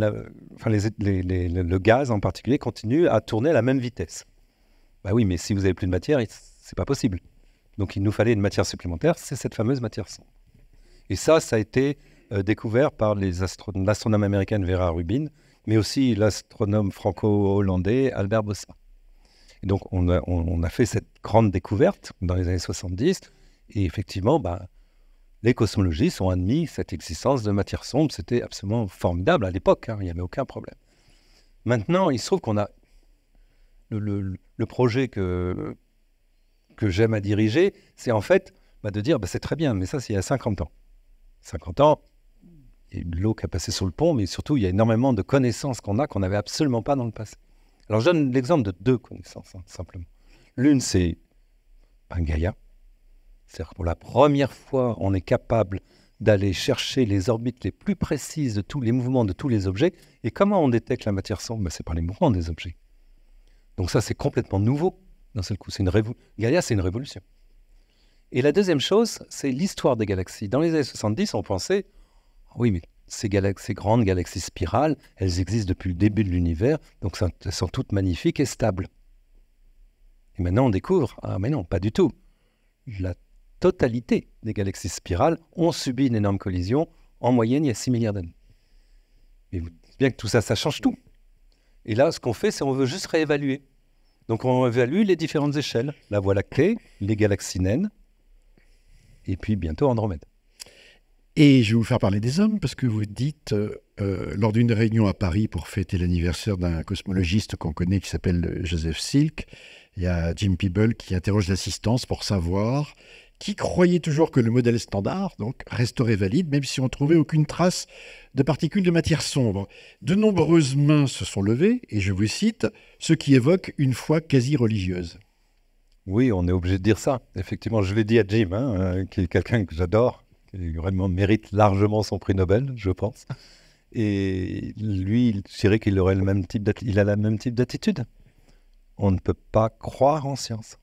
enfin le gaz en particulier continue à tourner à la même vitesse. Bah oui, mais si vous n'avez plus de matière, c'est pas possible. Donc il nous fallait une matière supplémentaire, c'est cette fameuse matière sombre. Et ça, ça a été euh, découvert par l'astronome américaine Vera Rubin, mais aussi l'astronome franco-hollandais Albert Bossa donc, on a, fait cette grande découverte dans les années 70. Et effectivement, bah, les cosmologistes ont admis cette existence de matière sombre. C'était absolument formidable à l'époque. Hein. il n'y avait aucun problème. Maintenant, il se trouve qu'on a le, projet que, j'aime à diriger, c'est en fait bah, de dire bah, c'est très bien, mais ça, c'est il y a 50 ans. 50 ans, il y a eu de l'eau qui a passé sur le pont, mais surtout, il y a énormément de connaissances qu'on a qu'on n'avait absolument pas dans le passé. Alors, je donne l'exemple de deux connaissances, hein, simplement. L'une, c'est un Gaïa. C'est-à-dire pour la première fois, on est capable d'aller chercher les orbites les plus précises de tous les mouvements de tous les objets. Et comment on détecte la matière sombre ben, C'est par les mouvements des objets. Donc ça, c'est complètement nouveau dans ce coup. C'est une Gaïa, c'est une révolution. Et la deuxième chose, c'est l'histoire des galaxies. Dans les années 70, on pensait, ah oui, mais ces, grandes galaxies spirales, elles existent depuis le début de l'univers, donc elles sont toutes magnifiques et stables. Et maintenant, on découvre, ah mais non, pas du tout. La totalité des galaxies spirales ont subi une énorme collision. En moyenne, il y a 6 milliards d'années. Mais vous bien que tout ça, ça change tout. Et là, ce qu'on fait, c'est qu'on veut juste réévaluer. Donc on évalue les différentes échelles. La Voie lactée, les galaxies naines, et puis bientôt Andromède. Et je vais vous faire parler des hommes parce que vous dites, euh, euh, lors d'une réunion à Paris pour fêter l'anniversaire d'un cosmologiste qu'on connaît qui s'appelle euh, Joseph Silk, il y a Jim Peeble qui interroge l'assistance pour savoir qui croyait toujours que le modèle standard, donc, resterait valide, même si on ne trouvait aucune trace de particules de matière sombre. De nombreuses mains se sont levées, et je vous cite, ce qui évoque une foi quasi religieuse. Oui, on est obligé de dire ça. Effectivement, je l'ai dit à Jim, hein, qui est quelqu'un que j'adore, qui mérite largement son prix Nobel, je pense. Et lui, il dirait qu'il aurait le même type il a le même type d'attitude. On ne peut pas croire en science.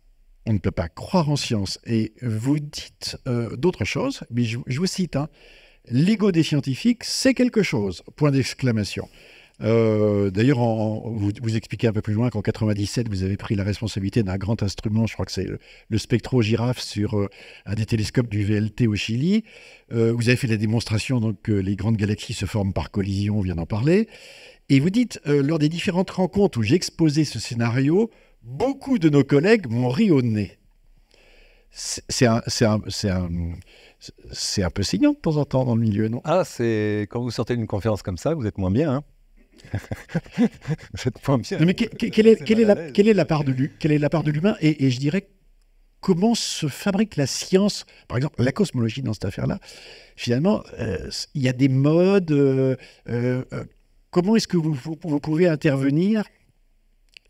On ne peut pas croire en science. Et vous dites euh, d'autres choses, mais je, vous cite. Hein. L'ego des scientifiques, c'est quelque chose. Point d'exclamation. Euh, d'ailleurs, vous, expliquez un peu plus loin qu'en 97, vous avez pris la responsabilité d'un grand instrument, je crois que c'est le, spectro-girafe sur euh, un des télescopes du VLT au Chili. Euh, vous avez fait la démonstration donc, que les grandes galaxies se forment par collision, on vient d'en parler. Et vous dites, lors des différentes rencontres où j'ai exposé ce scénario, beaucoup de nos collègues m'ont ri au nez. C'est un, peu saignant de temps en temps dans le milieu, non Ah, c'est quand vous sortez d'une conférence comme ça, vous êtes moins bien. Hein mais quelle, est, quelle, est la, quelle, est, la, part de quelle est la part de l'humain et, je dirais comment se fabrique la science, par exemple la cosmologie dans cette affaire-là. Finalement, euh, il y a des modes. Euh, euh, comment est-ce que vous, pouvez intervenir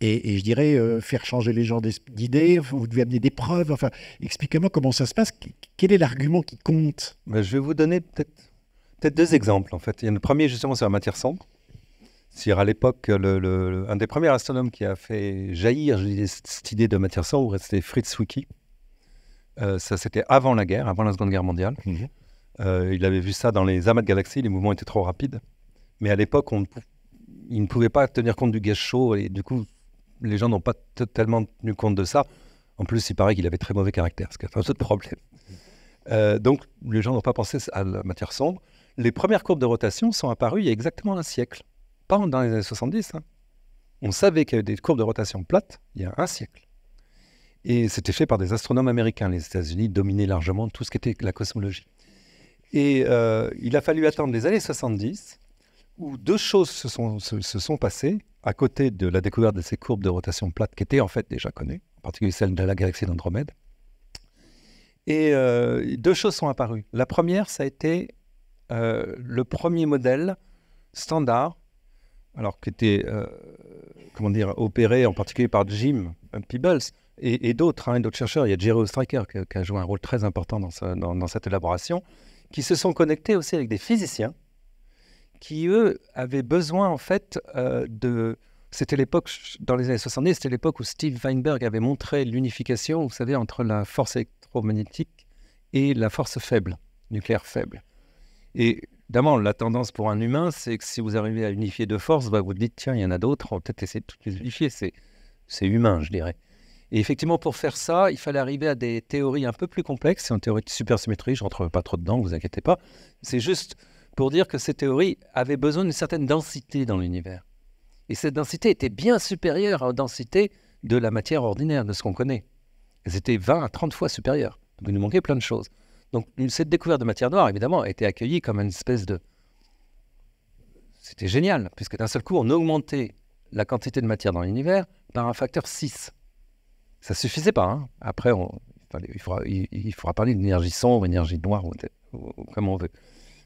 et, je dirais faire changer les gens d'idées, vous devez amener des preuves. Enfin, expliquez-moi comment ça se passe. Quel est l'argument qui compte bah, Je vais vous donner peut-être peut deux exemples en fait. Il y a le premier justement sur la matière sombre c'est-à-dire, l'époque, un des premiers astronomes qui a fait jaillir cette idée de matière sombre, c'était Fritz Zwicky. Euh, ça, c'était avant la guerre, avant la Seconde Guerre mondiale. Mhm. Euh, il avait vu ça dans les amas de galaxies, les mouvements étaient trop rapides. Mais à l'époque, on, il ne pouvait pas tenir compte du gaz chaud, et du coup, les gens n'ont pas totalement tenu compte de ça. En plus, il paraît qu'il avait très mauvais caractère, ce qui est un autre problème. Euh, donc, les gens n'ont pas pensé à la matière sombre. Les premières courbes de rotation sont apparues il y a exactement un siècle pas dans les années 70. Hein, on savait qu'il y avait des courbes de rotation plates il y a un siècle. Et c'était fait par des astronomes américains. Les États-Unis dominaient largement tout ce qui était la cosmologie. Et euh, il a fallu attendre les années 70 où deux choses se sont, passées à côté de la découverte de ces courbes de rotation plates qui étaient en fait déjà connues, en particulier celle de la galaxie d'Andromède. Et euh, deux choses sont apparues. La première, ça a été euh, le premier modèle standard alors qui était euh, comment dire, opéré en particulier par Jim Peebles et, d'autres, hein, d'autres chercheurs. Il y a Jerry Ostriker qui, a joué un rôle très important dans, cette élaboration, qui se sont connectés aussi avec des physiciens qui, eux, avaient besoin en fait euh, de... C'était l'époque, dans les années 70, c'était l'époque où Steve Weinberg avait montré l'unification, vous savez, entre la force électromagnétique et la force faible, nucléaire faible. Et Évidemment, la tendance pour un humain, c'est que si vous arrivez à unifier deux forces, bah, vous dites, tiens, il y en a d'autres, on va peut-être essayer de toutes les unifier. C'est humain, je dirais. Et effectivement, pour faire ça, il fallait arriver à des théories un peu plus complexes. C'est une théorie de supersymétrie, je ne rentre pas trop dedans, vous inquiétez pas. C'est juste pour dire que ces théories avaient besoin d'une certaine densité dans l'univers. Et cette densité était bien supérieure à la densité de la matière ordinaire, de ce qu'on connaît. Elles étaient 20 à 30 fois supérieures. Donc il nous manquait plein de choses. Donc cette découverte de matière noire, évidemment, a été accueillie comme une espèce de... C'était génial, puisque d'un seul coup, on augmentait la quantité de matière dans l'univers par un facteur 6. Ça suffisait pas. Hein. Après, on... il, faudra, parler d'énergie sombre, énergie noire, ou, comme on veut.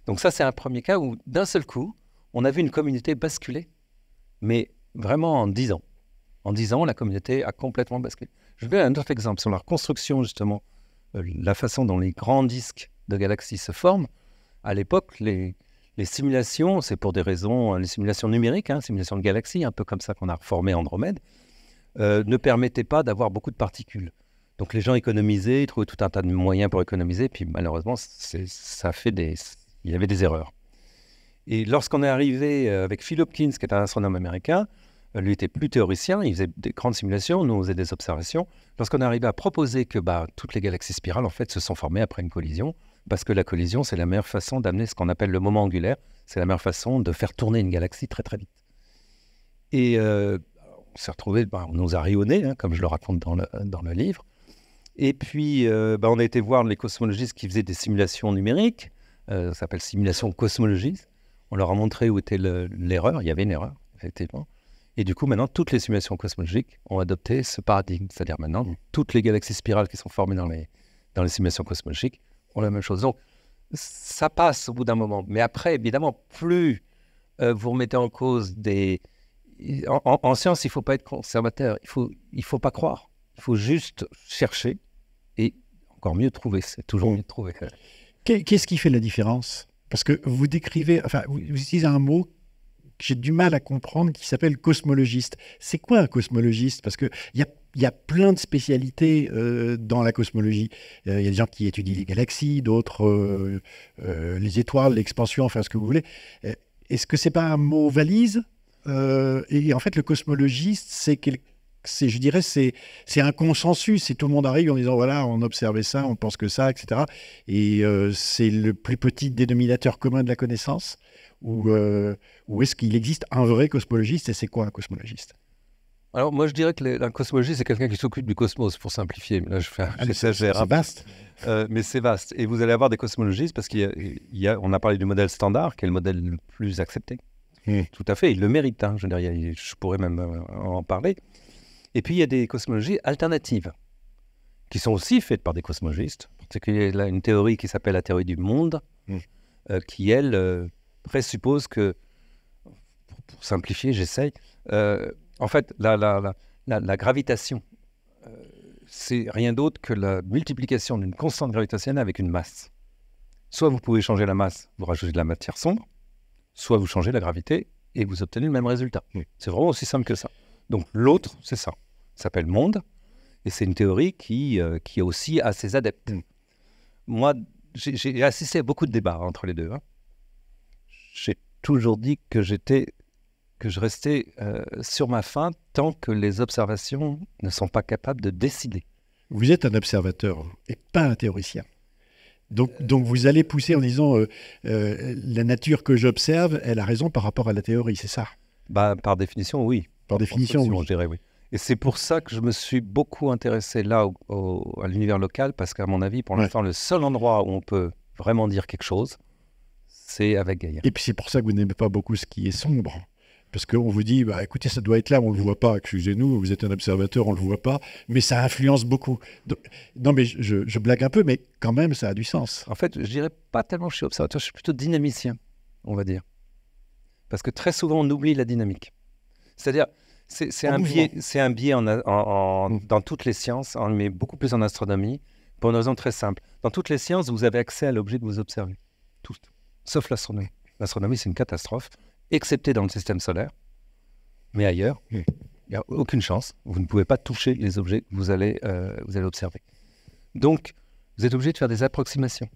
Donc ça, c'est un premier cas où, d'un seul coup, on a vu une communauté basculer, mais vraiment en 10 ans. En 10 ans, la communauté a complètement basculé. Je vais donner un autre exemple sur la reconstruction, justement, euh, la façon dont les grands disques de galaxies se forment, à l'époque, les, simulations, c'est pour des raisons, euh, les simulations numériques, hein, simulations de galaxies, un peu comme ça qu'on a reformé Andromède, euh, ne permettaient pas d'avoir beaucoup de particules. Donc les gens économisaient, ils trouvaient tout un tas de moyens pour économiser, puis malheureusement, ça fait des, il y avait des erreurs. Et lorsqu'on est arrivé avec Phil Hopkins, qui est un astronome américain, euh, lui était plus théoricien, il faisait des grandes simulations, nous on faisait des observations. Lorsqu'on arrivé à proposer que bah, toutes les galaxies spirales en fait se sont formées après une collision, parce que la collision c'est la meilleure façon d'amener ce qu'on appelle le moment angulaire, c'est la meilleure façon de faire tourner une galaxie très très vite. Et euh, on s'est retrouvé, bah, on nous a rayonné, hein, comme je le raconte dans le, livre. Et puis euh, bah, on a été voir les cosmologistes qui faisaient des simulations numériques, euh, ça s'appelle simulation cosmologiste. On leur a montré où était l'erreur, il y avait une erreur, effectivement. Et du coup, maintenant, toutes les simulations cosmologiques ont adopté ce paradigme. C'est-à-dire maintenant, mm. toutes les galaxies spirales qui sont formées dans les, dans les simulations cosmologiques ont la même chose. Donc, ça passe au bout d'un moment. Mais après, évidemment, plus euh, vous remettez en cause des... En, science, il ne faut pas être conservateur. Il ne faut, il faut pas croire. Il faut juste chercher et encore mieux trouver. C'est toujours mieux de trouver. Qu'est-ce qui fait la différence Parce que vous décrivez, enfin, vous utilisez un mot j'ai du mal à comprendre qui s'appelle cosmologiste. C'est quoi un cosmologiste Parce qu'il y a il y a plein de spécialités euh, dans la cosmologie. Il euh, y a des gens qui étudient les galaxies, d'autres euh, les étoiles, l'expansion, enfin ce que vous voulez. Est-ce que c'est pas un mot valise Et en fait, le cosmologiste, c'est quelqu'un c'est, je dirais, c'est, c'est un consensus. C'est tout le monde arrive en disant, voilà, on observait ça, on pense que ça, etc. Et euh, c'est le plus petit dénominateur commun de la connaissance. Ou, euh, est-ce qu'il existe un vrai cosmologiste et c'est quoi un cosmologiste alors, moi, je dirais que un cosmologiste, c'est quelqu'un qui s'occupe du cosmos, pour simplifier. Là, je ah, c'est vaste. Euh, mais c'est vaste. Et vous allez avoir des cosmologistes parce qu'il y a, on a parlé du modèle standard, qui est le modèle le plus accepté. Tout à fait, il le mérite. Hein. je pourrais même en parler. Et puis il y a des cosmologies alternatives, qui sont aussi faites par des cosmologistes, en y a une théorie qui s'appelle la théorie du monde, mm. euh, qui elle euh, présuppose que, pour, simplifier, j'essaye, euh, en fait, la, gravitation, c'est rien d'autre que la multiplication d'une constante gravitationnelle avec une masse. Soit vous pouvez changer la masse, vous rajoutez de la matière sombre, soit vous changez la gravité et vous obtenez le même résultat. Mm. C'est vraiment aussi simple que ça. Donc l'autre, c'est ça. Ça s'appelle monde. Et c'est une théorie qui, euh, est qui aussi a ses adeptes. Moi, j'ai assisté à beaucoup de débats entre les deux. Hein. J'ai toujours dit que j'étais que je restais euh, sur ma faim tant que les observations ne sont pas capables de décider. Vous êtes un observateur et pas un théoricien. Donc, euh. donc vous allez pousser en disant la nature que j'observe, elle a raison par rapport à la théorie, c'est ça bah, Par définition, oui. Par définition, oui. Je oui. Et c'est pour ça que je me suis beaucoup intéressé là à l'univers local, parce qu'à mon avis, pour l'instant, le seul endroit où on peut vraiment dire quelque chose, c'est avec Gaïa. Et puis c'est pour ça que vous n'aimez pas beaucoup ce qui est sombre. Parce qu'on vous dit, bah, écoutez, ça doit être là, on ne le mm. voit pas, excusez-nous, vous êtes un observateur, on ne le voit pas, mais ça influence beaucoup. non, mais je, je, blague un peu, mais quand même, ça a du sens. En fait, je dirais pas tellement je suis observateur, je suis plutôt dynamicien, on va dire. Parce que très souvent, on oublie la dynamique. C'est-à-dire, c'est un, biais, un biais mm. dans toutes les sciences, on met beaucoup plus en astronomie, pour une raison très simple. Dans toutes les sciences, vous avez accès à l'objet que vous observez. Tout, sauf l'astronomie. L'astronomie, c'est une catastrophe, excepté dans le système solaire. Mais ailleurs, mm. il y n'y a aucune chance. Vous ne pouvez pas toucher les objets que vous allez, euh, vous allez observer. Donc, vous êtes obligé de faire des approximations.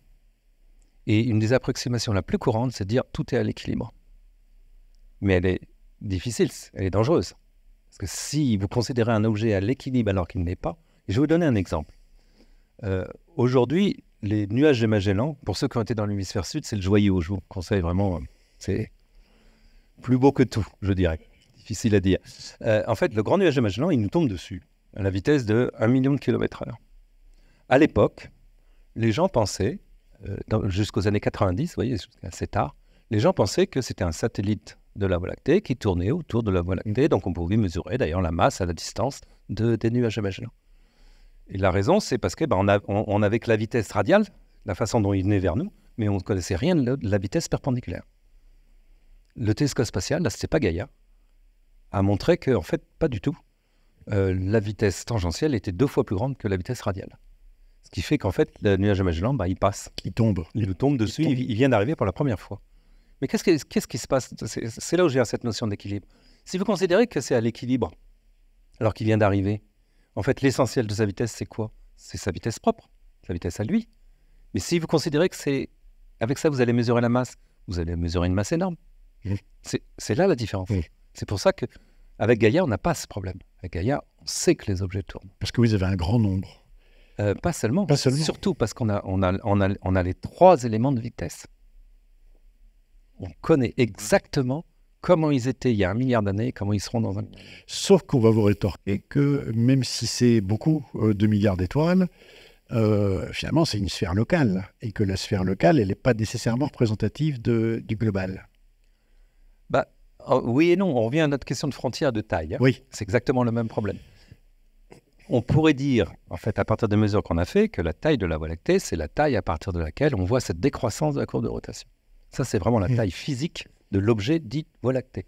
Et une des approximations la plus courante, c'est de dire tout est à l'équilibre. Mais elle est difficile, elle est dangereuse. Parce que si vous considérez un objet à l'équilibre alors qu'il n'est pas, je vais vous donner un exemple. Euh, aujourd'hui, les nuages de Magellan, pour ceux qui ont été dans l'hémisphère sud, c'est le joyau. Je vous conseille vraiment, c'est plus beau que tout, je dirais. Difficile à dire. Euh, en fait, le grand nuage de Magellan, il nous tombe dessus à la vitesse de 1 million de kilomètres heure. À l'époque, les gens pensaient, euh, jusqu'aux années 90, vous voyez, assez tard, les gens pensaient que c'était un satellite de la Voie lactée qui tournait autour de la Voie mm. lactée. Donc on pouvait mesurer d'ailleurs la masse à la distance de, des nuages à Magellan. Et la raison, c'est parce que ben, on, avait que la vitesse radiale, la façon dont il venait vers nous, mais on ne connaissait rien de la vitesse perpendiculaire. Le télescope spatial, là, c'est pas Gaïa, a montré que, en fait, pas du tout. Euh, la vitesse tangentielle était deux fois plus grande que la vitesse radiale. Ce qui fait qu'en fait, le nuage de Magellan, ben, il passe. Il tombe. Il nous tombe dessus, il vient d'arriver pour la première fois. Mais qu'est-ce qui, se passe C'est là où j'ai cette notion d'équilibre. Si vous considérez que c'est à l'équilibre, alors qu'il vient d'arriver, en fait, l'essentiel de sa vitesse, c'est quoi C'est sa vitesse propre, sa vitesse à lui. Mais si vous considérez que c'est. Avec ça, vous allez mesurer la masse, vous allez mesurer une masse énorme. C'est là la différence. C'est pour ça que avec Gaïa, on n'a pas ce problème. Avec Gaïa, on sait que les objets tournent. Parce que vous avez un grand nombre. Euh, pas, seulement. pas seulement. Surtout parce qu'on a, a, on a les trois éléments de vitesse on connaît exactement comment ils étaient il y a un milliard d'années et comment ils seront dans un Sauf qu'on va vous rétorquer que même si c'est beaucoup euh, de milliards d'étoiles, euh, finalement, c'est une sphère locale et que la sphère locale, elle n'est pas nécessairement représentative du global. Bah, oh, oui et non, on revient à notre question de frontière de taille. Hein. Oui. C'est exactement le même problème. On pourrait dire, en fait, à partir des mesures qu'on a fait, que la taille de la Voie lactée, c'est la taille à partir de laquelle on voit cette décroissance de la courbe de rotation. Ça, c'est vraiment la mm. taille physique de l'objet dit Voie lactée.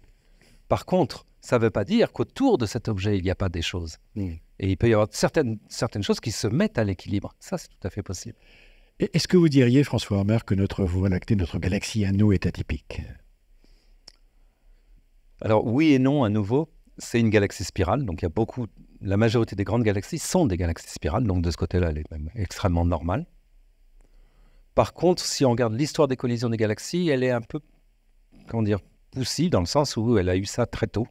Par contre, ça ne veut pas dire qu'autour de cet objet, il n'y a pas des choses. Mm. Et il peut y avoir certaines, certaines choses qui se mettent à l'équilibre. Ça, c'est tout à fait possible. Est-ce que vous diriez, François Homer, que notre Voie lactée, notre galaxie à nous est atypique Alors oui et non, à nouveau. C'est une galaxie spirale, donc il y a beaucoup... La majorité des grandes galaxies sont des galaxies spirales, donc de ce côté-là, elle est même extrêmement normale. Par contre, si on regarde l'histoire des collisions des galaxies, elle est un peu, comment dire, poussée dans le sens où elle a eu ça très tôt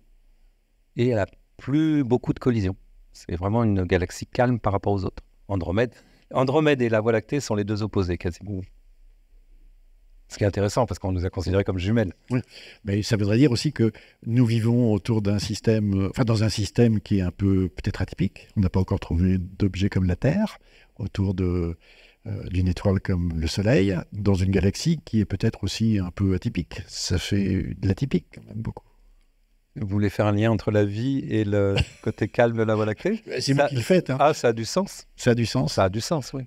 et elle a plus beaucoup de collisions. C'est vraiment une galaxie calme par rapport aux autres. Andromède, Andromède et la Voie lactée sont les deux opposés quasiment. Ce qui est intéressant parce qu'on nous a considérés comme jumelles. Mais ça voudrait dire aussi que nous vivons autour d'un système, euh, enfin dans un système qui est un peu peut-être atypique. On n'a pas encore trouvé d'objets comme la Terre autour de euh, d'une étoile comme le Soleil dans une galaxie qui est peut-être aussi un peu atypique. Ça fait de l'atypique quand même beaucoup. Vous voulez faire un lien entre la vie et le côté calme de la Voie lactée bah, C'est moi qui le hein. Ah, ça a du sens Ça a du sens. Ça a du sens, oui.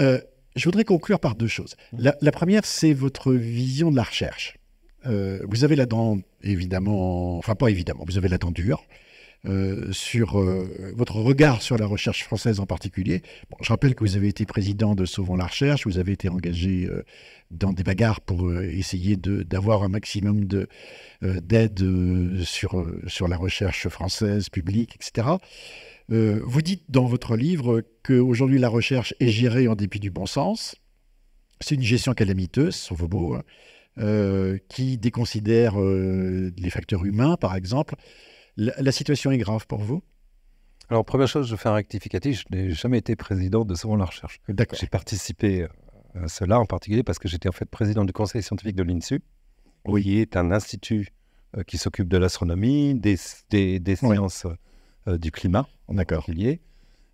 Euh, je voudrais conclure par deux choses. Mm. La, première, c'est votre vision de la recherche. Euh, vous avez la dent, évidemment, enfin pas évidemment, vous avez la dent euh, sur euh, votre regard sur la recherche française en particulier. je rappelle que vous avez été président de Sauvons la recherche, vous avez été engagé euh, dans des bagarres pour essayer d'avoir un maximum d'aide sur, la recherche française, publique, etc. vous dites dans votre livre qu'aujourd'hui la recherche est gérée en dépit du bon sens. C'est une gestion calamiteuse, sauf vos mots, hein, qui déconsidère les facteurs humains, par exemple, la, situation est grave pour vous alors, première chose, je fais un rectificatif. Je n'ai jamais été président de ce de la Recherche. J'ai participé euh, à cela en particulier parce que j'étais en fait président du conseil scientifique de l'INSU, oui. qui est un institut euh, qui s'occupe de l'astronomie, des, sciences euh, du climat en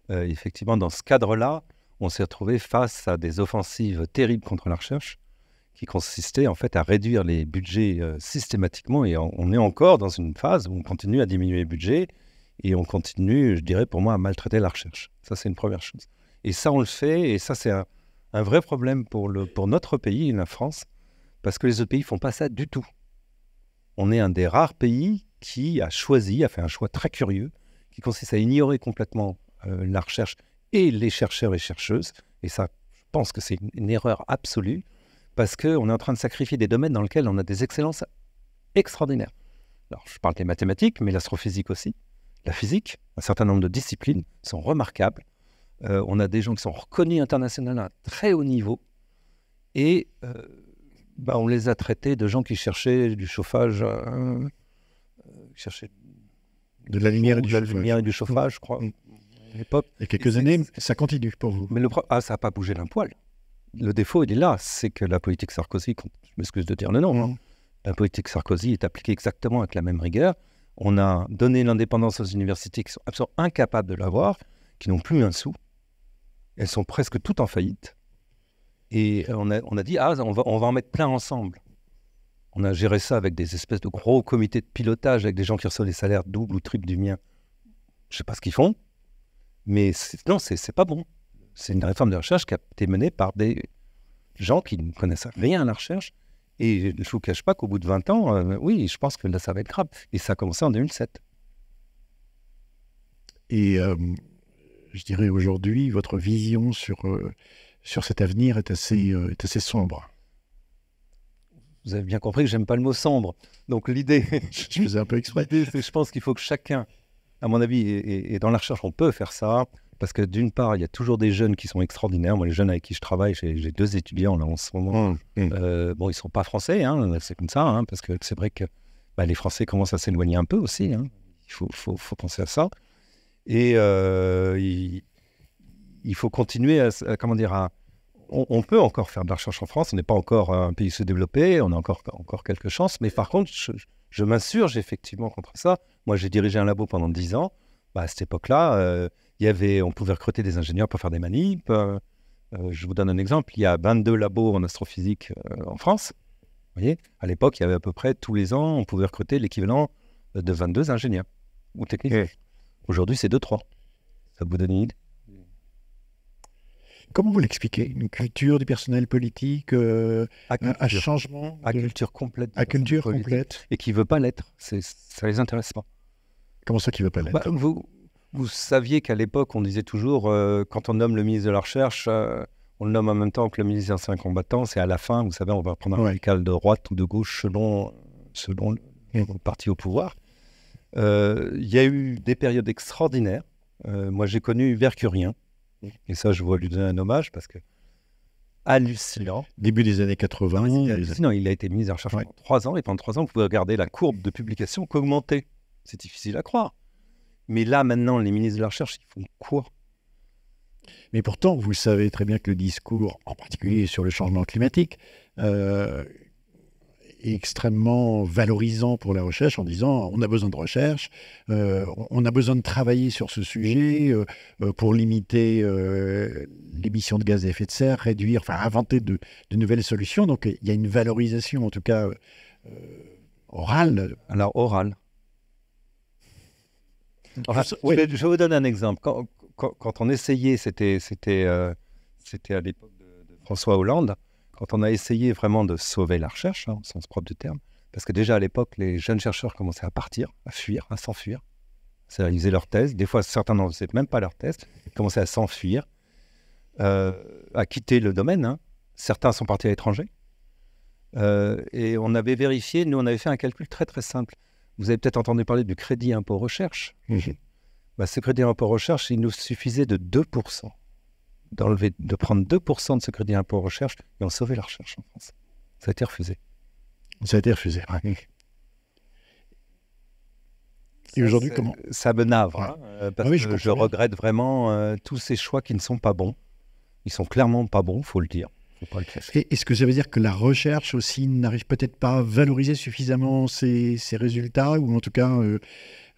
effectivement, dans ce cadre-là, on s'est retrouvé face à des offensives terribles contre la recherche qui consistait en fait à réduire les budgets euh, systématiquement. Et on, est encore dans une phase où on continue à diminuer les budgets et on continue, je dirais pour moi, à maltraiter la recherche. Ça, c'est une première chose. Et ça, on le fait. Et ça, c'est un, vrai problème pour, le, pour notre pays, la France, parce que les autres pays ne font pas ça du tout. On est un des rares pays qui a choisi, a fait un choix très curieux, qui consiste à ignorer complètement euh, la recherche et les chercheurs et chercheuses. Et ça, je pense que c'est une erreur absolue parce qu'on est en train de sacrifier des domaines dans lesquels on a des excellences extraordinaires. Alors, je parle des mathématiques, mais l'astrophysique aussi. La physique, un certain nombre de disciplines sont remarquables. Euh, on a des gens qui sont reconnus internationalement à très haut niveau. Et euh, bah, on les a traités de gens qui cherchaient du chauffage, euh, cherchaient de la lumière, et du, lumière et chauffage, je crois. Mm. quelques années, ça continue pour vous. Mais le ah, ça n'a pas bougé d'un poil le défaut, il est là, c'est que la politique Sarkozy, je m'excuse de dire le nom, hein, mm. la politique Sarkozy est appliquée exactement avec la même rigueur. On a donné l'indépendance aux universités qui sont absolument incapables de l'avoir, qui n'ont plus un sou. Elles sont presque toutes en faillite. Et euh, on a, on a dit, ah, on va, on va en mettre plein ensemble. On a géré ça avec des espèces de gros comités de pilotage, avec des gens qui reçoivent des salaires doubles ou triples du mien. Je ne sais pas ce qu'ils font, mais non, c'est pas bon c'est une réforme de recherche qui a été menée par des gens qui ne connaissent rien à la recherche. Et je ne vous cache pas qu'au bout de 20 ans, euh, oui, je pense que là, ça va être grave. Et ça a commencé en 2007. Et euh, je dirais aujourd'hui, votre vision sur, euh, sur cet avenir est assez, est assez sombre. Vous avez bien compris que j'aime pas le mot sombre. Donc l'idée, je faisais un peu exprès. Je pense qu'il faut que chacun, à mon avis, et, et dans la recherche, on peut faire ça. Parce que d'une part, il y a toujours des jeunes qui sont extraordinaires. Moi, les jeunes avec qui je travaille, j'ai deux étudiants là en ce moment. Hum, hum. Euh, bon, ils sont pas français, hein, c'est comme ça, hein, parce que c'est vrai que bah, les Français commencent à s'éloigner un peu aussi. Hein. Il faut, penser à ça. Et euh, il, faut continuer à, comment dire, on, peut encore faire de la recherche en France. On n'est pas encore un pays se développé. On a encore, encore quelques chances. Mais par contre, je, m'insurge effectivement contre ça. Moi, j'ai dirigé un labo pendant dix ans. Bah, à cette époque-là, euh, y avait, on pouvait recruter des ingénieurs pour faire des manips. Euh, euh, je vous donne un exemple. Il y a 22 labos en astrophysique euh, en France. Vous voyez, à l'époque, il y avait à peu près tous les ans, on pouvait recruter l'équivalent de 22 ingénieurs ou techniciens. Aujourd'hui, c'est 2-3. Ça vous donne une idée Comment vous l'expliquez Une culture du personnel politique, à changement À culture complète. À culture complète. Et qui ne veut pas l'être. Ça ne les intéresse pas. Comment ça qui ne veut pas bah, l'être vous, vous saviez qu'à l'époque, on disait toujours, euh, quand on nomme le ministre de la Recherche, euh, on le nomme en même temps que le ministre des Anciens Combattants, c'est à la fin, vous savez, on va prendre un radical de droite ou de gauche selon, selon le parti au pouvoir. Euh, il y a eu des périodes extraordinaires. moi, j'ai connu Vercurien, et ça, je voulais lui donner un hommage parce que hallucinant. Début des années 80. Il, il a été ministre de la Recherche pendant trois ans, et pendant trois ans, vous pouvez regarder la courbe de publication qu'augmentait. C'est difficile à croire. Mais là, maintenant, les ministres de la Recherche, ils font quoi Mais pourtant, vous savez très bien que le discours, en particulier sur le changement climatique, euh, est extrêmement valorisant pour la recherche en disant on a besoin de recherche, euh, on a besoin de travailler sur ce sujet euh, pour limiter l'émission de gaz à effet de serre, réduire, enfin inventer de, de nouvelles solutions. Donc il y a une valorisation, en tout cas orale. Alors orale je, vous donne un exemple. Quand, on essayait, c'était euh, à l'époque de, François Hollande, quand on a essayé vraiment de sauver la recherche, hein, au sens propre du terme, parce que déjà à l'époque, les jeunes chercheurs commençaient à partir, à fuir, à s'enfuir. à dire ils faisaient leur thèse. Des fois, certains n'en faisaient même pas leur thèse. Ils commençaient à s'enfuir, euh, à quitter le domaine. Hein. Certains sont partis à l'étranger. Euh, et on avait vérifié, nous, on avait fait un calcul très, très simple. Vous avez peut-être entendu parler du crédit impôt recherche. Bah, ce crédit impôt recherche, il nous suffisait de 2%, d'enlever, de prendre 2% de ce crédit impôt recherche et on sauvait la recherche en France. Ça a été refusé. Ça a été refusé, Et aujourd'hui, comment Ça me navre, hein, euh, parce ah je que je regrette vraiment euh, tous ces choix qui ne sont pas bons. Ils sont clairement pas bons, faut le dire est-ce que ça veut dire que la recherche aussi n'arrive peut-être pas à valoriser suffisamment ces, résultats, ou en tout cas euh,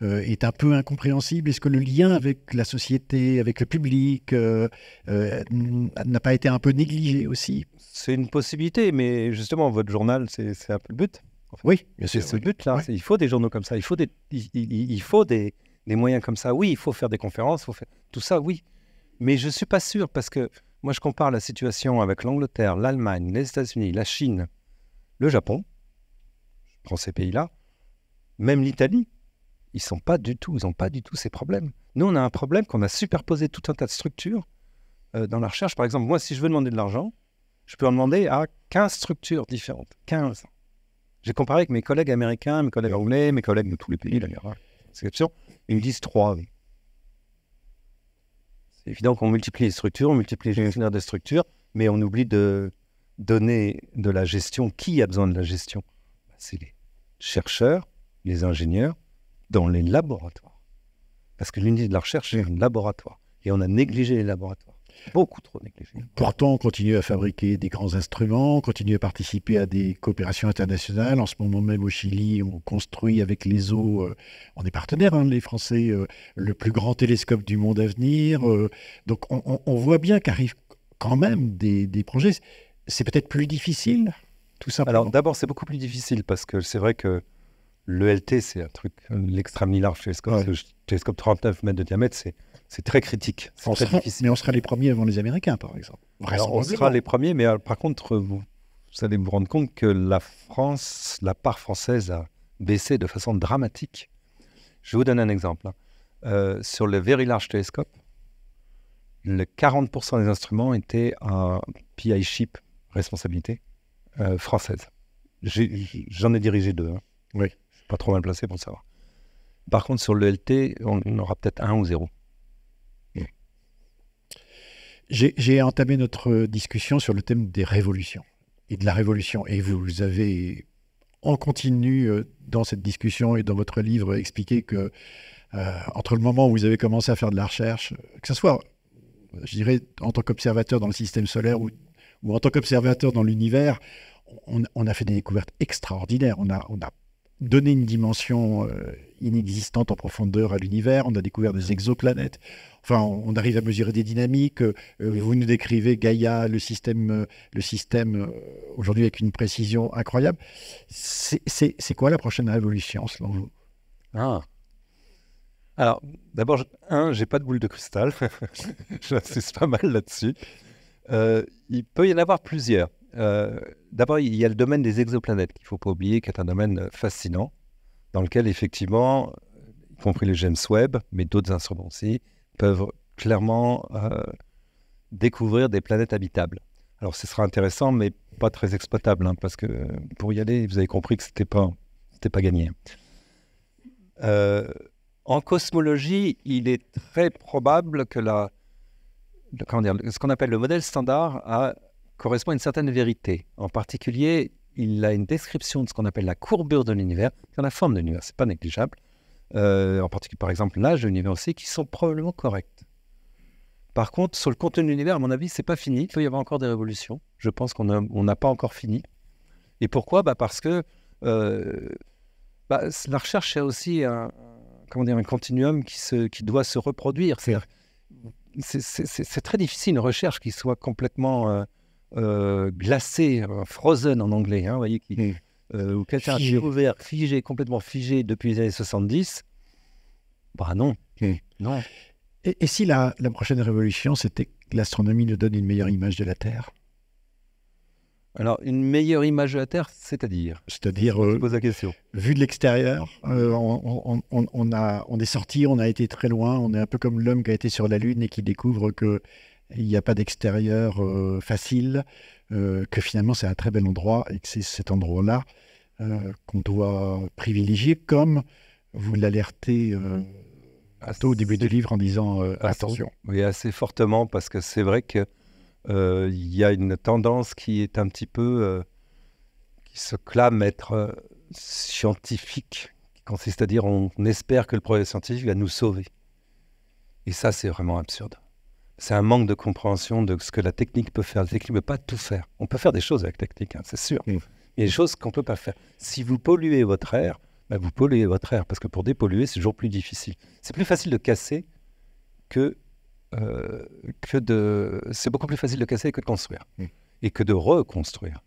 euh, est un peu incompréhensible Est-ce que le lien avec la société, avec le public, euh, n'a pas été un peu négligé aussi C'est une possibilité, mais justement, votre journal, c'est un peu le but. Oui, c'est le but-là. Il faut des journaux comme ça, il faut des, il, faut des, moyens comme ça. Oui, il faut faire des conférences, faut faire... tout ça, oui. Mais je ne suis pas sûr parce que moi, je compare la situation avec l'Angleterre, l'Allemagne, les États-Unis, la Chine, le Japon. Je prends ces pays-là. Même l'Italie. Ils sont pas du tout, ils n'ont pas du tout ces problèmes. Nous, on a un problème qu'on a superposé tout un tas de structures euh, dans la recherche. Par exemple, moi, si je veux demander de l'argent, je peux en demander à 15 structures différentes. 15. J'ai comparé avec mes collègues américains, mes collègues anglais, mes collègues de tous les pays, d'ailleurs. Hein. Ils me disent 3. Évidemment qu'on multiplie les structures, on multiplie les ingénieurs des structures, mais on oublie de donner de la gestion. Qui a besoin de la gestion bah, C'est les chercheurs, les ingénieurs, dans les laboratoires. Parce que l'unité de la recherche est un laboratoire. Et on a négligé les laboratoires beaucoup trop négligé. Pourtant, on continue à fabriquer des grands instruments, on continue à participer à des coopérations internationales. En ce moment même au Chili, on construit avec les eaux, euh, on est partenaire, hein, les Français, euh, le plus grand télescope du monde à venir. Euh, donc on, voit bien qu'arrivent quand même des, des projets. C'est peut-être plus difficile, tout simplement. Alors d'abord, c'est beaucoup plus difficile parce que c'est vrai que l'ELT, c'est un truc, euh, l'extrêmement large télescope, ouais. télescope 39 mètres de diamètre, c'est c'est très critique. mais on sera les premiers avant les Américains, par exemple. on sera les premiers, mais euh, par contre, vous, vous, allez vous rendre compte que la France, la part française a baissé de façon dramatique. Je vous donne un exemple. Hein. Euh, sur le Very Large Telescope, le 40% des instruments étaient en PI chip responsabilité française. J'en ai, dirigé deux. Hein. Oui pas trop mal placé pour le savoir. Par contre, sur le LT, on aura peut-être un ou zéro. Mmh. J'ai entamé notre discussion sur le thème des révolutions et de la révolution. Et vous avez en continu euh, dans cette discussion et dans votre livre expliqué que euh, entre le moment où vous avez commencé à faire de la recherche, que ce soit, je dirais, en tant qu'observateur dans le système solaire ou, en tant qu'observateur dans l'univers, on, a fait des découvertes extraordinaires. On a, on a donner une dimension euh, inexistante en profondeur à l'univers. On a découvert des exoplanètes. Enfin, on arrive à mesurer des dynamiques. Euh, vous nous décrivez Gaïa, le système, euh, le système aujourd'hui avec une précision incroyable. C'est quoi la prochaine révolution selon vous ah. Alors, d'abord, un, j'ai pas de boule de cristal. J'insiste pas mal là-dessus. il peut y en avoir plusieurs. Euh, d'abord, il y a le domaine des exoplanètes qu'il ne faut pas oublier, qui est un domaine euh, fascinant, dans lequel effectivement, euh, y compris les James Webb, mais d'autres instruments aussi, peuvent clairement découvrir des planètes habitables. Alors, ce sera intéressant, mais pas très exploitable, hein, parce que pour y aller, vous avez compris que ce n'était pas, pas gagné. en cosmologie, il est très probable que la, comment dire, ce qu'on appelle le modèle standard a correspond à une certaine vérité. En particulier, il a une description de ce qu'on appelle la courbure de l'univers, dans la forme de l'univers, c'est pas négligeable. Euh, en particulier, par exemple, l'âge de l'univers aussi, qui sont probablement corrects. Par contre, sur le contenu de l'univers, à mon avis, c'est pas fini. Il peut y avoir encore des révolutions. Je pense qu'on n'a pas encore fini. Et pourquoi bah Parce que euh, bah, la recherche est aussi un, comment dire, un continuum qui, se, qui doit se reproduire. C'est très difficile une recherche qui soit complètement euh, euh, glacé, euh, frozen en anglais, hein, voyez, qui, hmm. euh, ou Ouvert, figé, complètement figé depuis les années 70, bah non. Hmm. non. Et, si la, prochaine révolution, c'était que l'astronomie nous donne une meilleure image de la Terre alors, une meilleure image de la Terre, c'est-à-dire C'est-à-dire, euh, la question. vu de l'extérieur, on, on, a, on, est sorti, on a été très loin, on est un peu comme l'homme qui a été sur la Lune et qui découvre que il n'y a pas d'extérieur euh, facile, euh, que finalement c'est un très bel endroit et que c'est cet endroit-là euh, qu'on doit privilégier, comme vous l'alertez au début du livre en disant attention. Oui, assez fortement, parce que c'est vrai qu'il y a une tendance qui est un petit peu. qui se clame être scientifique, qui consiste à dire on espère que le progrès scientifique va nous sauver. Et ça, c'est vraiment absurde c'est un manque de compréhension de ce que la technique peut faire. La technique ne peut pas tout faire. On peut faire des choses avec la technique, hein, c'est sûr. Mais mm. Il y a des choses qu'on ne peut pas faire. Si vous polluez votre air, bah, vous polluez votre air, parce que pour dépolluer, c'est toujours plus difficile. C'est plus facile de casser que, euh, de... C'est beaucoup plus facile de casser que de construire, mm. et que de reconstruire.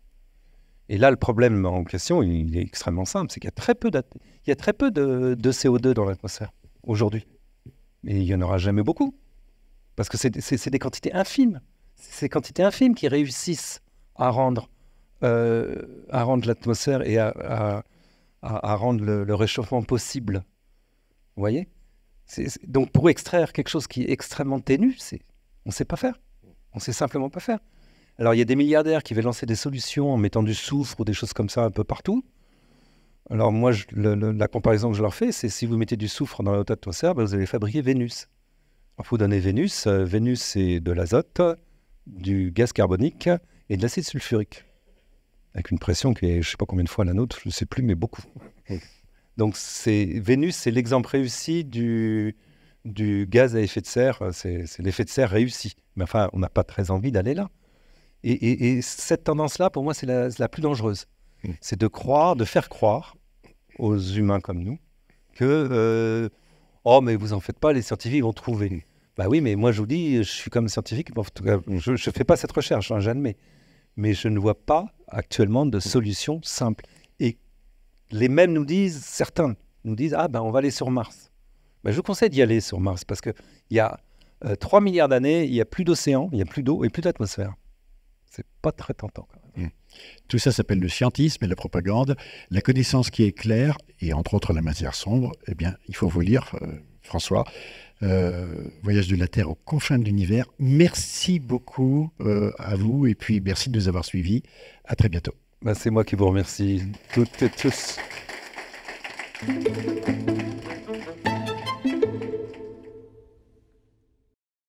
Et là, le problème en question, il est extrêmement simple, c'est qu'il y a très peu, il y a très peu de, de CO2 dans l'atmosphère aujourd'hui. Et il n'y en aura jamais beaucoup. Parce que c'est des quantités infimes. C'est des quantités infimes qui réussissent à rendre, euh, à rendre l'atmosphère et à, rendre le, réchauffement possible. Vous voyez Donc pour extraire quelque chose qui est extrêmement ténu, on ne sait pas faire. On ne sait simplement pas faire. Alors il y a des milliardaires qui veulent lancer des solutions en mettant du soufre ou des choses comme ça un peu partout. Alors moi, je, la comparaison que je leur fais, c'est si vous mettez du soufre dans la haute atmosphère, ben, vous allez fabriquer Vénus. Il faut donner Vénus. Euh, Vénus, c'est de l'azote, du gaz carbonique et de l'acide sulfurique. Avec une pression qui est, je ne sais pas combien de fois la nôtre, je ne sais plus, mais beaucoup. Donc c'est Vénus, c'est l'exemple réussi du, du gaz à effet de serre. C'est l'effet de serre réussi. Mais enfin, on n'a pas très envie d'aller là. Et, cette tendance-là, pour moi, c'est la, plus dangereuse. Hmm. C'est de croire, de faire croire aux humains comme nous que euh, Oh, mais vous en faites pas, les scientifiques vont trouver. Bah oui, mais moi je vous dis, je suis comme scientifique, en tout cas, je ne fais pas cette recherche, hein, j'admets. Mais je ne vois pas actuellement de solution simple. Et les mêmes nous disent, certains nous disent, ah ben on va aller sur Mars. Ben, je vous conseille d'y aller sur Mars parce qu'il y a 3 euh, milliards d'années, il n'y a plus d'océan, il n'y a plus d'eau et plus d'atmosphère. C'est pas très tentant. Quoi. Tout ça s'appelle le scientisme et la propagande. La connaissance qui est claire, et entre autres la matière sombre, eh bien, il faut vous lire, euh, François. Euh, Voyage de la Terre aux confins de l'univers. Merci beaucoup euh, à vous et puis merci de nous avoir suivis. À très bientôt. Ben, c'est moi qui vous remercie, toutes et tous.